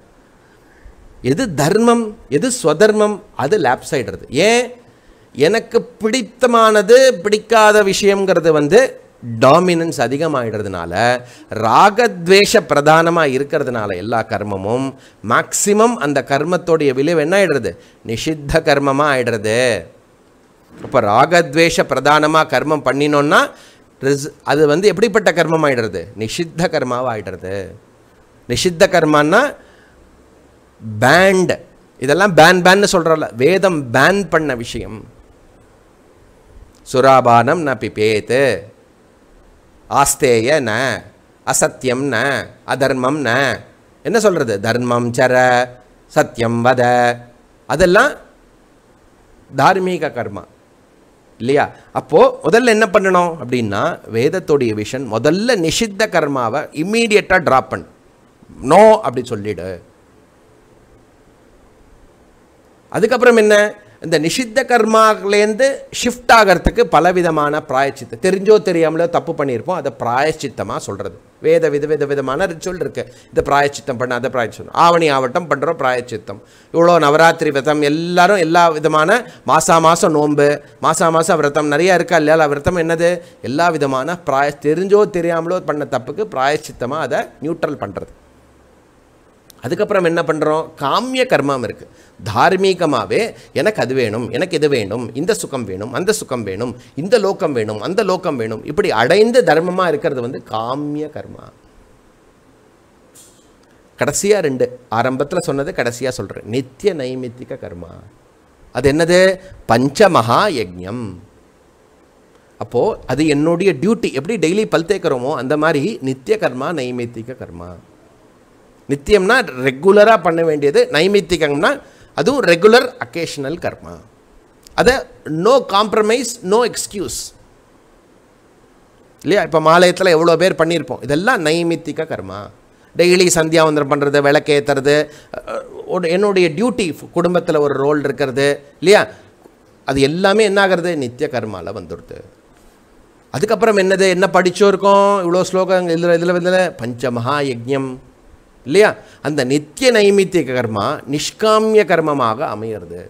எது தர்மம் எது ஸ்வதர்மம் அது லேப்ஸ் ஆகிடுறது ஏன் எனக்கு பிடித்தமானது பிடிக்காத விஷயங்கிறது வந்து டாமினன்ஸ் அதிகமாகிடுறதுனால ராகத்வேஷ பிரதானமாக இருக்கிறதுனால எல்லா கர்மமும் மேக்சிமம் அந்த கர்மத்தோடைய விளைவு என்ன ஆகிடுறது நிஷித்த கர்மமாக ஆகிடுறது இப்போ ராகத்வேஷ பிரதானமாக கர்மம் பண்ணினோன்னா அது வந்து எப்படிப்பட்ட கர்மம் ஆகிடுறது நிஷித்த கர்மாவாக ஆகிடுறது நிஷித்த கர்மான்னா பேண்ட் இதெல்லாம் பேன் பேன் சொல்கிறல வேதம் பேன் பண்ண விஷயம் சுராபானம் ந பிபேத்து ஆஸ்தேய ந அசத்தியம் ந அதர்மம் ந என்ன சொல்கிறது தர்மம் சர சத்தியம் வத அதெல்லாம் தார்மீக கர்மா இல்லையா அப்போது முதல்ல என்ன பண்ணணும் அப்படின்னா வேதத்துடைய விஷன் முதல்ல நிஷித்த கர்மாவை இம்மீடியட்டாக ட்ராப் பண்ணு நோ அப்படி சொல்லிடு அதுக்கப்புறம் என்ன இந்த நிஷித்த கர்மாலேருந்து ஷிஃப்ட் ஆகிறதுக்கு பலவிதமான பிராயச்சித்தம் தெரிஞ்சோ தெரியாமலோ தப்பு பண்ணியிருப்போம் அதை பிராயச்சித்தமாக சொல்கிறது வேத வித வித விதமான ரிச்சுவல் இருக்குது இந்த பிராயச்சித்தம் பண்ண அதை பிராயச்சித்தம் ஆவணி ஆவட்டம் பண்ணுறோம் பிராயச்சித்தம் இவ்வளோ நவராத்திரி விரதம் எல்லாரும் எல்லா விதமான மாதம் மாதம் நோன்பு மாதம் மாதம் விரதம் நிறையா இருக்கா இல்லையா விரதம் என்னது எல்லா விதமான பிராய தெரிஞ்சோ தெரியாமலோ பண்ண தப்புக்கு பிராயச்சித்தமாக அதை நியூட்ரல் பண்ணுறது அதுக்கப்புறம் என்ன பண்ணுறோம் காமிய கர்மம் இருக்குது தார்மீகமாகவே எனக்கு அது வேணும் எனக்கு இது வேணும் இந்த சுகம் வேணும் அந்த சுகம் வேணும் இந்த லோக்கம் வேணும் அந்த லோக்கம் வேணும் இப்படி அடைந்து தர்மமாக இருக்கிறது வந்து காமிய கர்மா கடைசியாக ரெண்டு ஆரம்பத்தில் சொன்னது கடைசியாக சொல்கிறேன் நித்திய நைமித்திக கர்மா அது என்னது பஞ்சமகா யஜம் அப்போது அது என்னுடைய டியூட்டி எப்படி டெய்லி பல் தேக்கிறோமோ அந்த மாதிரி நித்திய கர்மா நைமித்திக கர்மா நித்தியம்னா ரெகுலராக பண்ண வேண்டியது நைமித்திகம்னா அதுவும் ரெகுலர் அக்கேஷனல் கர்மா அதை நோ காம்ப்ரமைஸ் நோ எக்ஸ்கியூஸ் இல்லையா இப்போ மாலயத்தில் எவ்வளோ பேர் பண்ணியிருப்போம் இதெல்லாம் நைமித்திக கர்மா டெய்லி சந்தியாவந்தரம் பண்ணுறது விளக்கேற்றுறது என்னுடைய டியூட்டி குடும்பத்தில் ஒரு ரோல் இருக்கிறது இல்லையா அது எல்லாமே என்னாகிறது நித்திய கர்மாவில் வந்துடுது அதுக்கப்புறம் என்னது என்ன இருக்கோம் இவ்வளோ ஸ்லோகம் இதில் இதில் இதில் பஞ்சமகா யஜ்யம் இல்லையா அந்த நித்திய நைமித்திய கர்மா நிஷ்காமிய கர்மமாக அமையிறது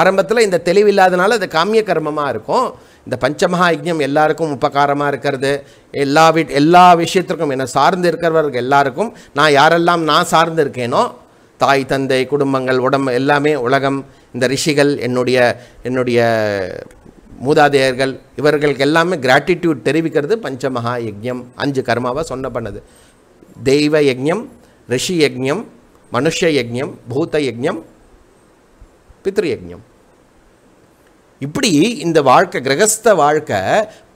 ஆரம்பத்தில் இந்த தெளிவில்லாதனால அது காமிய கர்மமாக இருக்கும் இந்த பஞ்சமகா யஜ்யம் எல்லாருக்கும் உபகாரமாக இருக்கிறது எல்லா வீட் எல்லா விஷயத்திற்கும் என்னை சார்ந்து இருக்கிறவர்கள் எல்லாருக்கும் நான் யாரெல்லாம் நான் சார்ந்து இருக்கேனோ தாய் தந்தை குடும்பங்கள் உடம்பு எல்லாமே உலகம் இந்த ரிஷிகள் என்னுடைய என்னுடைய மூதாதையர்கள் இவர்களுக்கு எல்லாமே கிராட்டிடியூட் தெரிவிக்கிறது பஞ்சமகா யஜ்யம் அஞ்சு கர்மாவை சொன்ன பண்ணது தெய்வ யஜ்யம் ரிஷி யஜ்யம் மனுஷ யஜ்யம் பூத்த யஜ்யம் பித்ருயஜம் இப்படி இந்த வாழ்க்கை கிரகஸ்த வாழ்க்கை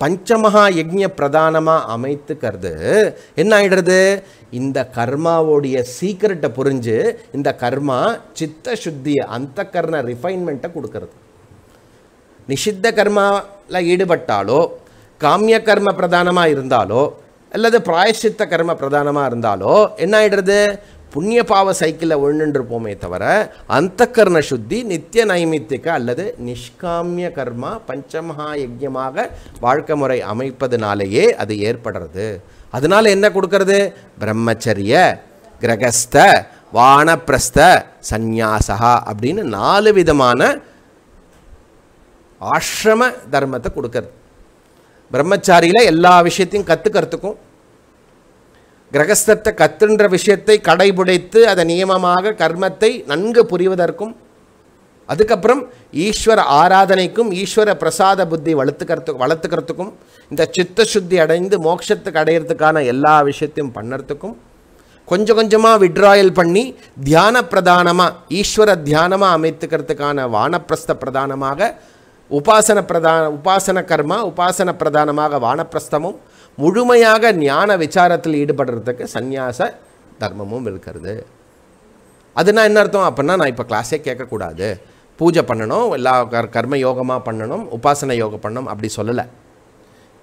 பஞ்சமகா யஜ்ய பிரதானமாக அமைத்துக்கிறது என்ன ஆகிடுறது இந்த கர்மாவோடைய சீக்கிரட்டை புரிஞ்சு இந்த கர்மா சித்த சுத்தி அந்த கர்ண ரிஃபைன்மெண்ட்டை கொடுக்கறது நிஷித்த கர்மாவில் ஈடுபட்டாலோ காமிய கர்ம பிரதானமாக இருந்தாலோ அல்லது பிராயசித்த கர்ம பிரதானமாக இருந்தாலோ என்ன ஆகிடுறது புண்ணிய பாவ சைக்கிளில் ஒழுந்துருப்போமே தவிர அந்த கர்ண சுத்தி நித்திய நைமித்திக அல்லது நிஷ்காமிய கர்மா பஞ்சமகா யஜ்யமாக வாழ்க்கை முறை அமைப்பதுனாலேயே அது ஏற்படுறது அதனால் என்ன கொடுக்கறது பிரம்மச்சரிய கிரகஸ்த வானப்பிரஸ்த சந்நியாசா அப்படின்னு நாலு விதமான ஆஷ்ரம தர்மத்தை கொடுக்கறது பிரம்மச்சாரியில் எல்லா விஷயத்தையும் கற்றுக்கிறதுக்கும் கிரகஸ்தத்தை கத்துன்ற விஷயத்தை கடைபிடித்து அதை நியமமாக கர்மத்தை நன்கு புரிவதற்கும் அதுக்கப்புறம் ஈஸ்வர ஆராதனைக்கும் ஈஸ்வர பிரசாத புத்தி வளர்த்துக்கிறது வளர்த்துக்கிறதுக்கும் இந்த சித்த சுத்தி அடைந்து மோட்சத்துக்கு அடையிறதுக்கான எல்லா விஷயத்தையும் பண்ணுறதுக்கும் கொஞ்சம் கொஞ்சமாக விட்ராயல் பண்ணி தியான பிரதானமாக ஈஸ்வர தியானமாக அமைத்துக்கிறதுக்கான வானப்பிரஸ்த பிரதானமாக உபாசன பிரதான உபாசன கர்மா உபாசன பிரதானமாக வானப்பிரஸ்தமும் முழுமையாக ஞான விசாரத்தில் ஈடுபடுறதுக்கு சந்நியாச தர்மமும் இருக்கிறது அதுனா என்ன அர்த்தம் அப்படின்னா நான் இப்போ கிளாஸே கேட்கக்கூடாது பூஜை பண்ணணும் எல்லா கர் கர்ம யோகமாக பண்ணணும் உபாசன யோகம் பண்ணணும் அப்படி சொல்லலை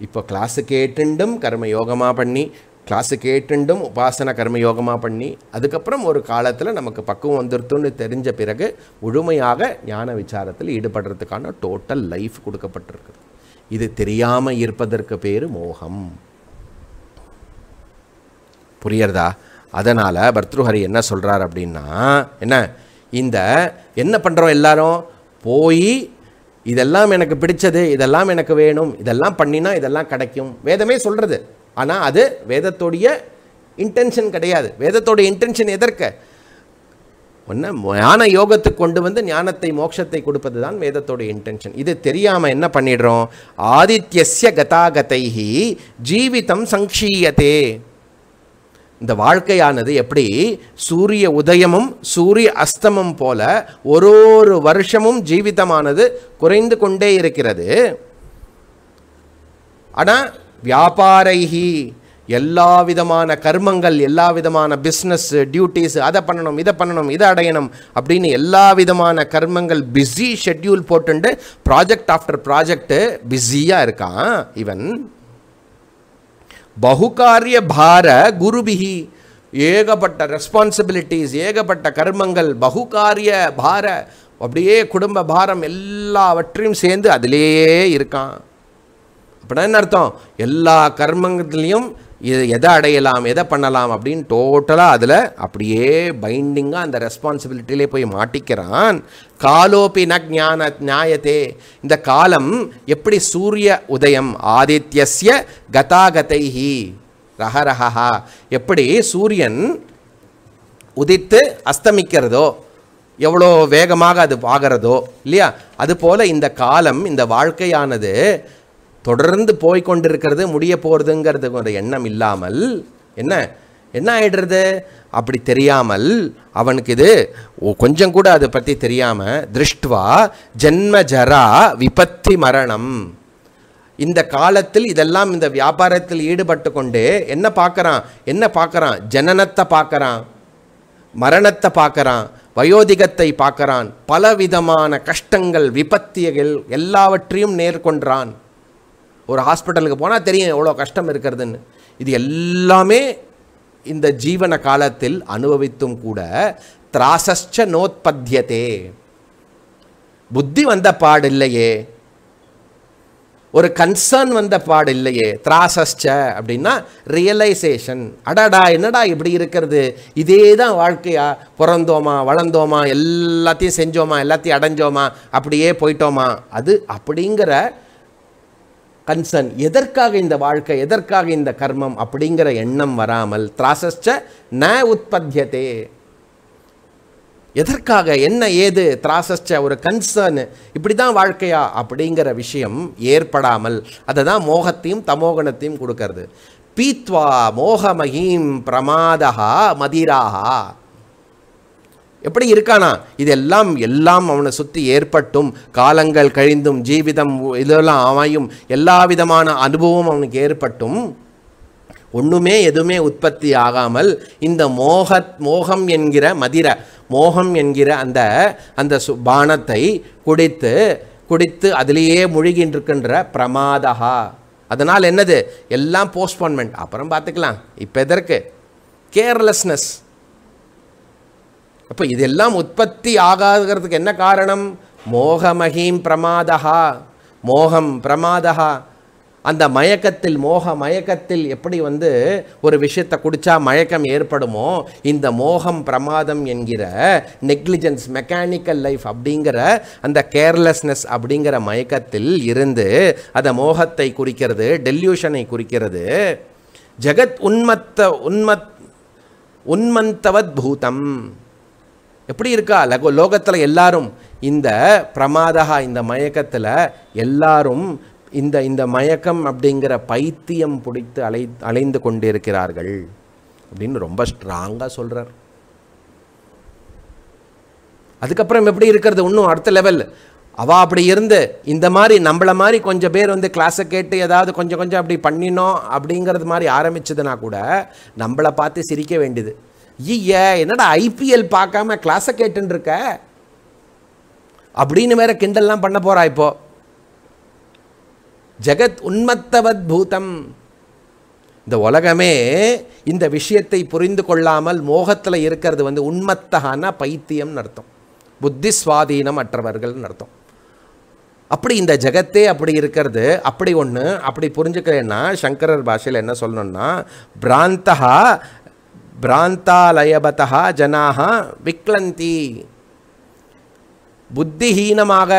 இப்போ கிளாஸு கேட்டுண்டும் கர்ம யோகமாக பண்ணி கிளாஸு கேட்டுண்டும் உபாசன கர்மயோகமாக பண்ணி அதுக்கப்புறம் ஒரு காலத்தில் நமக்கு பக்குவம் வந்துருத்துன்னு தெரிஞ்ச பிறகு முழுமையாக ஞான விசாரத்தில் ஈடுபடுறதுக்கான டோட்டல் லைஃப் கொடுக்கப்பட்டிருக்கு இது தெரியாமல் இருப்பதற்கு பேர் மோகம் புரியறதா அதனால் பர்த்ருஹரி என்ன சொல்கிறார் அப்படின்னா என்ன இந்த என்ன பண்ணுறோம் எல்லாரும் போய் இதெல்லாம் எனக்கு பிடிச்சது இதெல்லாம் எனக்கு வேணும் இதெல்லாம் பண்ணினா இதெல்லாம் கிடைக்கும் வேதமே சொல்கிறது ஆனால் அது வேதத்தோடைய இன்டென்ஷன் கிடையாது வேதத்தோடைய இன்டென்ஷன் எதற்கு ஒன்று ஞான யோகத்துக்கு கொண்டு வந்து ஞானத்தை மோட்சத்தை கொடுப்பது தான் வேதத்தோடைய இன்டென்ஷன் இது தெரியாமல் என்ன பண்ணிடுறோம் ஆதித்யசிய கதாகதைஹி ஜீவிதம் சங்கீயத்தே இந்த வாழ்க்கையானது எப்படி சூரிய உதயமும் சூரிய அஸ்தமும் போல ஒரு ஒரு வருஷமும் ஜீவிதமானது குறைந்து கொண்டே இருக்கிறது ஆனால் வியாபாரைகி எல்லா விதமான கர்மங்கள் எல்லா விதமான பிஸ்னஸ் டியூட்டிஸ் அதை பண்ணணும் இதை பண்ணணும் இதை அடையணும் அப்படின்னு எல்லா விதமான கர்மங்கள் பிஸி ஷெட்யூல் போட்டுண்டு ப்ராஜெக்ட் ஆஃப்டர் ப்ராஜெக்ட்டு பிஸியாக இருக்கான் இவன் பகுகாரிய பார குருபிகி ஏகப்பட்ட ரெஸ்பான்சிபிலிட்டிஸ் ஏகப்பட்ட கர்மங்கள் பகுகாரிய பார அப்படியே குடும்ப பாரம் எல்லாவற்றையும் சேர்ந்து அதிலேயே இருக்கான் அப்படின்னா என்ன அர்த்தம் எல்லா கர்மங்கத்துலேயும் இது எதை அடையலாம் எதை பண்ணலாம் அப்படின்னு டோட்டலாக அதில் அப்படியே பைண்டிங்காக அந்த ரெஸ்பான்சிபிலிட்டியிலே போய் மாட்டிக்கிறான் காலோபி ந ஞான நியாயத்தே இந்த காலம் எப்படி சூரிய உதயம் ஆதித்யஸ்ய கதாகதைஹி ரஹரஹா எப்படி சூரியன் உதித்து அஸ்தமிக்கிறதோ எவ்வளோ வேகமாக அது ஆகிறதோ இல்லையா அதுபோல் இந்த காலம் இந்த வாழ்க்கையானது தொடர்ந்து போய் இருக்கிறது முடிய போகிறதுங்கிறது ஒரு எண்ணம் இல்லாமல் என்ன என்ன ஆகிடுறது அப்படி தெரியாமல் அவனுக்கு இது கொஞ்சம் கூட அதை பற்றி தெரியாமல் திருஷ்டுவா ஜென்ம ஜரா விபத்தி மரணம் இந்த காலத்தில் இதெல்லாம் இந்த வியாபாரத்தில் ஈடுபட்டு கொண்டு என்ன பார்க்குறான் என்ன பார்க்குறான் ஜனனத்தை பார்க்குறான் மரணத்தை பார்க்குறான் வயோதிகத்தை பார்க்குறான் பலவிதமான கஷ்டங்கள் விபத்தியகள் எல்லாவற்றையும் நேர்கொண்டான் ஒரு ஹாஸ்பிட்டலுக்கு போனால் தெரியும் எவ்வளோ கஷ்டம் இருக்கிறதுன்னு இது எல்லாமே இந்த ஜீவன காலத்தில் அனுபவித்தும் கூட திராசஸ்ச நோத்பத்தியதே புத்தி வந்த பாடில்லையே ஒரு கன்சர்ன் வந்த பாடு இல்லையே திராசஸ்ச அப்படின்னா ரியலைசேஷன் அடடா என்னடா இப்படி இருக்கிறது இதே தான் வாழ்க்கையா பிறந்தோமா வளர்ந்தோமா எல்லாத்தையும் செஞ்சோமா எல்லாத்தையும் அடைஞ்சோமா அப்படியே போயிட்டோமா அது அப்படிங்கிற கன்சர்ன் எதற்காக இந்த வாழ்க்கை எதற்காக இந்த கர்மம் அப்படிங்கிற எண்ணம் வராமல் திராசஸ்ட ந உற்பத்தியதே எதற்காக என்ன ஏது திராசஸ்ட ஒரு கன்சர்னு இப்படி தான் வாழ்க்கையா அப்படிங்கிற விஷயம் ஏற்படாமல் அதை தான் மோகத்தையும் தமோகணத்தையும் கொடுக்கறது பீத்வா மோகமகீம் பிரமாதா மதிராகா எப்படி இருக்கானா இதெல்லாம் எல்லாம் அவனை சுற்றி ஏற்பட்டும் காலங்கள் கழிந்தும் ஜீவிதம் இதெல்லாம் அமையும் எல்லா விதமான அனுபவம் அவனுக்கு ஏற்பட்டும் ஒன்றுமே எதுவுமே உற்பத்தி ஆகாமல் இந்த மோக மோகம் என்கிற மதிர மோகம் என்கிற அந்த அந்த சு பானத்தை குடித்து குடித்து அதிலேயே முழுகின்றிருக்கின்ற பிரமாதகா அதனால் என்னது எல்லாம் போஸ்ட்போன்மெண்ட் அப்புறம் பார்த்துக்கலாம் இப்போ எதற்கு கேர்லெஸ்னஸ் அப்போ இதெல்லாம் உற்பத்தி ஆகாதுங்கிறதுக்கு என்ன காரணம் மோகமகீம் பிரமாதகா மோகம் பிரமாதகா அந்த மயக்கத்தில் மோக மயக்கத்தில் எப்படி வந்து ஒரு விஷயத்தை குடித்தா மயக்கம் ஏற்படுமோ இந்த மோகம் பிரமாதம் என்கிற நெக்லிஜென்ஸ் மெக்கானிக்கல் லைஃப் அப்படிங்கிற அந்த கேர்லெஸ்னஸ் அப்படிங்கிற மயக்கத்தில் இருந்து அதை மோகத்தை குறிக்கிறது டெல்யூஷனை குறிக்கிறது ஜெகத் உன்மத்த உன்மத் உன்மந்தவத் பூதம் எப்படி இருக்கா லகோ லோகத்தில் எல்லாரும் இந்த பிரமாதகா இந்த மயக்கத்தில் எல்லாரும் இந்த இந்த மயக்கம் அப்படிங்கிற பைத்தியம் பிடித்து அலை அலைந்து கொண்டிருக்கிறார்கள் அப்படின்னு ரொம்ப ஸ்ட்ராங்காக சொல்கிறார் அதுக்கப்புறம் எப்படி இருக்கிறது இன்னும் அடுத்த லெவல் அவள் அப்படி இருந்து இந்த மாதிரி நம்மளை மாதிரி கொஞ்சம் பேர் வந்து கிளாஸை கேட்டு ஏதாவது கொஞ்சம் கொஞ்சம் அப்படி பண்ணினோம் அப்படிங்கிறது மாதிரி ஆரம்பிச்சதுன்னா கூட நம்மளை பார்த்து சிரிக்க வேண்டியது ஐய என்னடா ஐபிஎல் பார்க்காம கிளாஸை கேட்டுருக்க அப்படின்னு வேற கிண்டல்லாம் பண்ண போறா இப்போ ஜெகத் உண்மத்தவத் பூதம் இந்த உலகமே இந்த விஷயத்தை புரிந்து கொள்ளாமல் மோகத்தில் இருக்கிறது வந்து உண்மத்தகானா பைத்தியம்னு அர்த்தம் புத்தி சுவாதீனம் அற்றவர்கள்னு அர்த்தம் அப்படி இந்த ஜெகத்தே அப்படி இருக்கிறது அப்படி ஒன்று அப்படி புரிஞ்சுக்கிறேன்னா சங்கரர் பாஷையில் என்ன சொல்லணும்னா பிராந்தகா பிராந்தாலயபதா ஜனாக விக்லந்தி புத்திஹீனமாக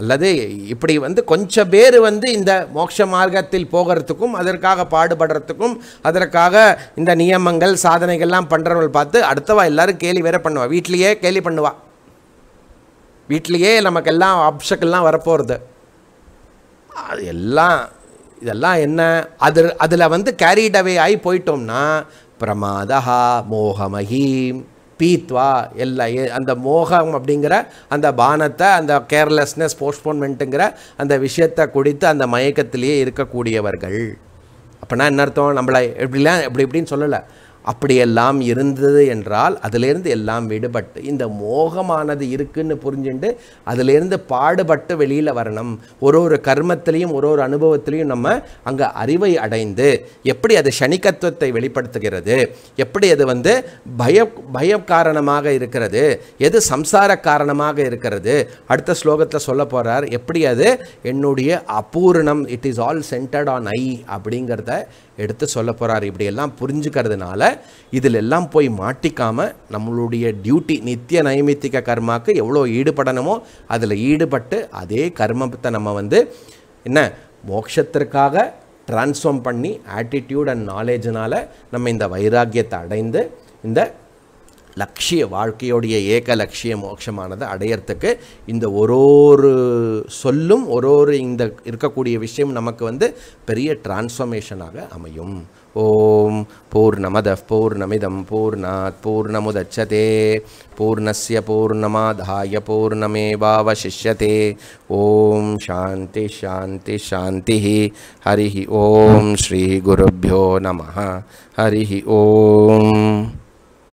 அல்லது இப்படி வந்து கொஞ்சம் பேர் வந்து இந்த மோட்ச மார்க்கத்தில் போகிறதுக்கும் அதற்காக பாடுபடுறதுக்கும் அதற்காக இந்த நியமங்கள் சாதனைகள்லாம் பண்ணுறவங்க பார்த்து அடுத்தவா எல்லோரும் கேலி வேற பண்ணுவா வீட்லேயே கேலி பண்ணுவா வீட்லேயே நமக்கெல்லாம் ஆப்ஷக்கெல்லாம் வரப்போகிறது அது எல்லாம் இதெல்லாம் என்ன அது அதில் வந்து கேரிட் அவே ஆகி போயிட்டோம்னா பிரமாதா மோகமகி பீத்வா எல்லா அந்த மோகம் அப்படிங்கிற அந்த பானத்தை அந்த கேர்லெஸ்னஸ் போஸ்ட்போன்மெண்ட்டுங்கிற அந்த விஷயத்தை குடித்து அந்த மயக்கத்திலேயே இருக்கக்கூடியவர்கள் அப்படின்னா என்ன அர்த்தம் நம்மளை எப்படிலாம் எப்படி இப்படின்னு சொல்லலை அப்படியெல்லாம் இருந்தது என்றால் அதிலிருந்து எல்லாம் விடுபட்டு இந்த மோகமானது இருக்குன்னு புரிஞ்சுண்டு அதிலிருந்து பாடுபட்டு வெளியில் வரணும் ஒரு ஒரு கர்மத்திலையும் ஒரு ஒரு அனுபவத்திலையும் நம்ம அங்கே அறிவை அடைந்து எப்படி அது சனிக்கத்துவத்தை வெளிப்படுத்துகிறது எப்படி அது வந்து பய பய காரணமாக இருக்கிறது எது சம்சார காரணமாக இருக்கிறது அடுத்த ஸ்லோகத்தில் சொல்ல போகிறார் எப்படி அது என்னுடைய அபூர்ணம் it is all centred on I அப்படிங்கிறத எடுத்து சொல்ல போகிறார் இப்படியெல்லாம் புரிஞ்சுக்கிறதுனால இதில் எல்லாம் போய் மாட்டிக்காமல் நம்மளுடைய டியூட்டி நித்திய நைமித்திக கர்மாக்கு எவ்வளோ ஈடுபடணுமோ அதில் ஈடுபட்டு அதே கர்மத்தை நம்ம வந்து என்ன மோட்சத்திற்காக ட்ரான்ஸ்ஃபார்ம் பண்ணி ஆட்டிடியூட் அண்ட் நாலேஜினால் நம்ம இந்த வைராக்கியத்தை அடைந்து இந்த லட்சிய வாழ்க்கையோடைய ஏக லட்சிய மோட்சமானது அடையறதுக்கு இந்த ஒரு ஒரு சொல்லும் ஒரு ஒரு இந்த இருக்கக்கூடிய விஷயம் நமக்கு வந்து பெரிய டிரான்ஸ்ஃபர்மேஷனாக அமையும் ஓம் பூர்ணமத பூர்ணமிதம் பூர்ணாத் பூர்ணமுதச்சதே பூர்ணஸ்ய பூர்ணமாதாய பூர்ணமேவாவசிஷ்யதே ஓம் சாந்தி சாந்தி சாந்தி ஹரி ஓம் ஸ்ரீ குருப்போ நம ஹரி ஓம்